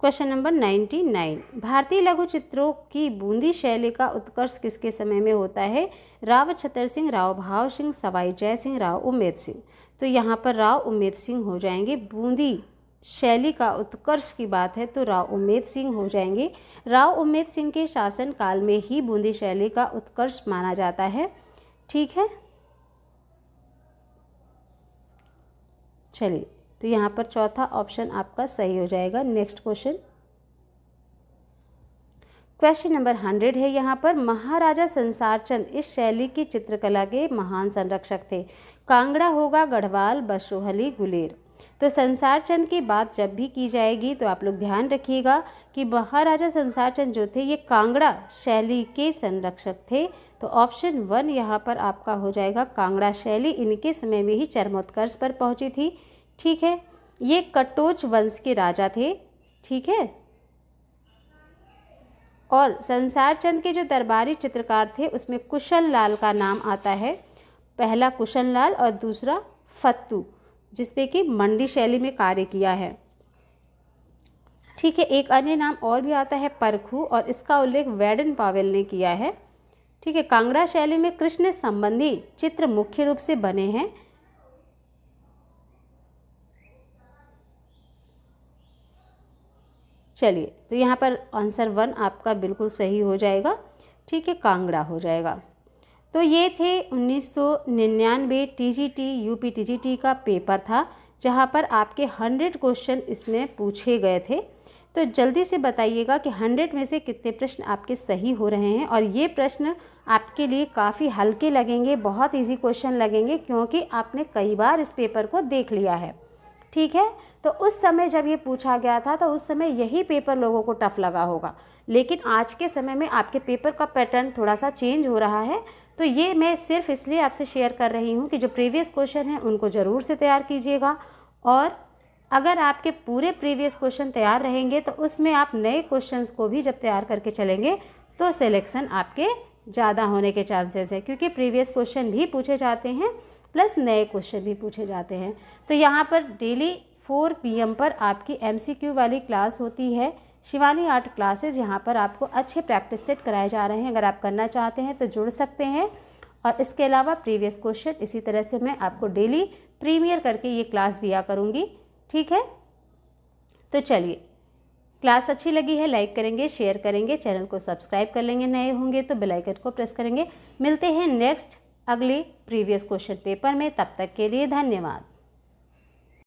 Speaker 1: क्वेश्चन नंबर 99 भारतीय लघु चित्रों की बूंदी शैली का उत्कर्ष किसके समय में होता है राव छतर सिंह राव भाव सिंह सवाई जय सिंह राव उमेद सिंह तो यहाँ पर राव उमेद सिंह हो जाएंगे बूंदी शैली का उत्कर्ष की बात है तो राव उमेद सिंह हो जाएंगे राव उमेद सिंह के शासन काल में ही बूंदी शैली का उत्कर्ष माना जाता है ठीक है चलिए तो यहाँ पर चौथा ऑप्शन आपका सही हो जाएगा next question question number hundred है यहाँ पर महाराजा संसार चंद इस शैली की चित्रकला के महान संरक्षक थे कांगड़ा होगा गढ़वाल बसोहली गुलेर तो संसार चंद की बात जब भी की जाएगी तो आप लोग ध्यान रखिएगा कि महाराजा संसार चंद जो थे ये कांगड़ा शैली के संरक्षक थे तो ऑप्शन वन यहाँ पर आपका हो जाएगा कांगड़ा शैली इनके समय में ही चरमोत्कर्ष पर पहुँची थी ठीक है ये कटोच वंश के राजा थे ठीक है और संसार चंद के जो दरबारी चित्रकार थे उसमें कुशन लाल का नाम आता है पहला कुशन लाल और दूसरा फत्तू जिसपे कि मंडी शैली में कार्य किया है ठीक है एक अन्य नाम और भी आता है परखू और इसका उल्लेख वैडन पावेल ने किया है ठीक है कांगड़ा शैली में कृष्ण संबंधी चित्र मुख्य रूप से बने हैं चलिए तो यहाँ पर आंसर वन आपका बिल्कुल सही हो जाएगा ठीक है कांगड़ा हो जाएगा तो ये थे 1999 टीजीटी यूपी टीजीटी का पेपर था जहाँ पर आपके 100 क्वेश्चन इसमें पूछे गए थे तो जल्दी से बताइएगा कि 100 में से कितने प्रश्न आपके सही हो रहे हैं और ये प्रश्न आपके लिए काफ़ी हल्के लगेंगे बहुत इजी क्वेश्चन लगेंगे क्योंकि आपने कई बार इस पेपर को देख लिया है ठीक है तो उस समय जब ये पूछा गया था तो उस समय यही पेपर लोगों को टफ लगा होगा लेकिन आज के समय में आपके पेपर का पैटर्न थोड़ा सा चेंज हो रहा है तो ये मैं सिर्फ इसलिए आपसे शेयर कर रही हूँ कि जो प्रीवियस क्वेश्चन हैं उनको ज़रूर से तैयार कीजिएगा और अगर आपके पूरे प्रीवियस क्वेश्चन तैयार रहेंगे तो उसमें आप नए क्वेश्चंस को भी जब तैयार करके चलेंगे तो सिलेक्शन आपके ज़्यादा होने के चांसेस है क्योंकि प्रीवियस क्वेश्चन भी पूछे जाते हैं प्लस नए क्वेश्चन भी पूछे जाते हैं तो यहाँ पर डेली फोर पी पर आपकी एम वाली क्लास होती है शिवानी आर्ट क्लासेस यहाँ पर आपको अच्छे प्रैक्टिस सेट कराए जा रहे हैं अगर आप करना चाहते हैं तो जुड़ सकते हैं और इसके अलावा प्रीवियस क्वेश्चन इसी तरह से मैं आपको डेली प्रीमियर करके ये क्लास दिया करूँगी ठीक है तो चलिए क्लास अच्छी लगी है लाइक करेंगे शेयर करेंगे चैनल को सब्सक्राइब कर लेंगे नए होंगे तो बेल आइकन को प्रेस करेंगे मिलते हैं नेक्स्ट अगले प्रीवियस क्वेश्चन पेपर में तब तक के लिए धन्यवाद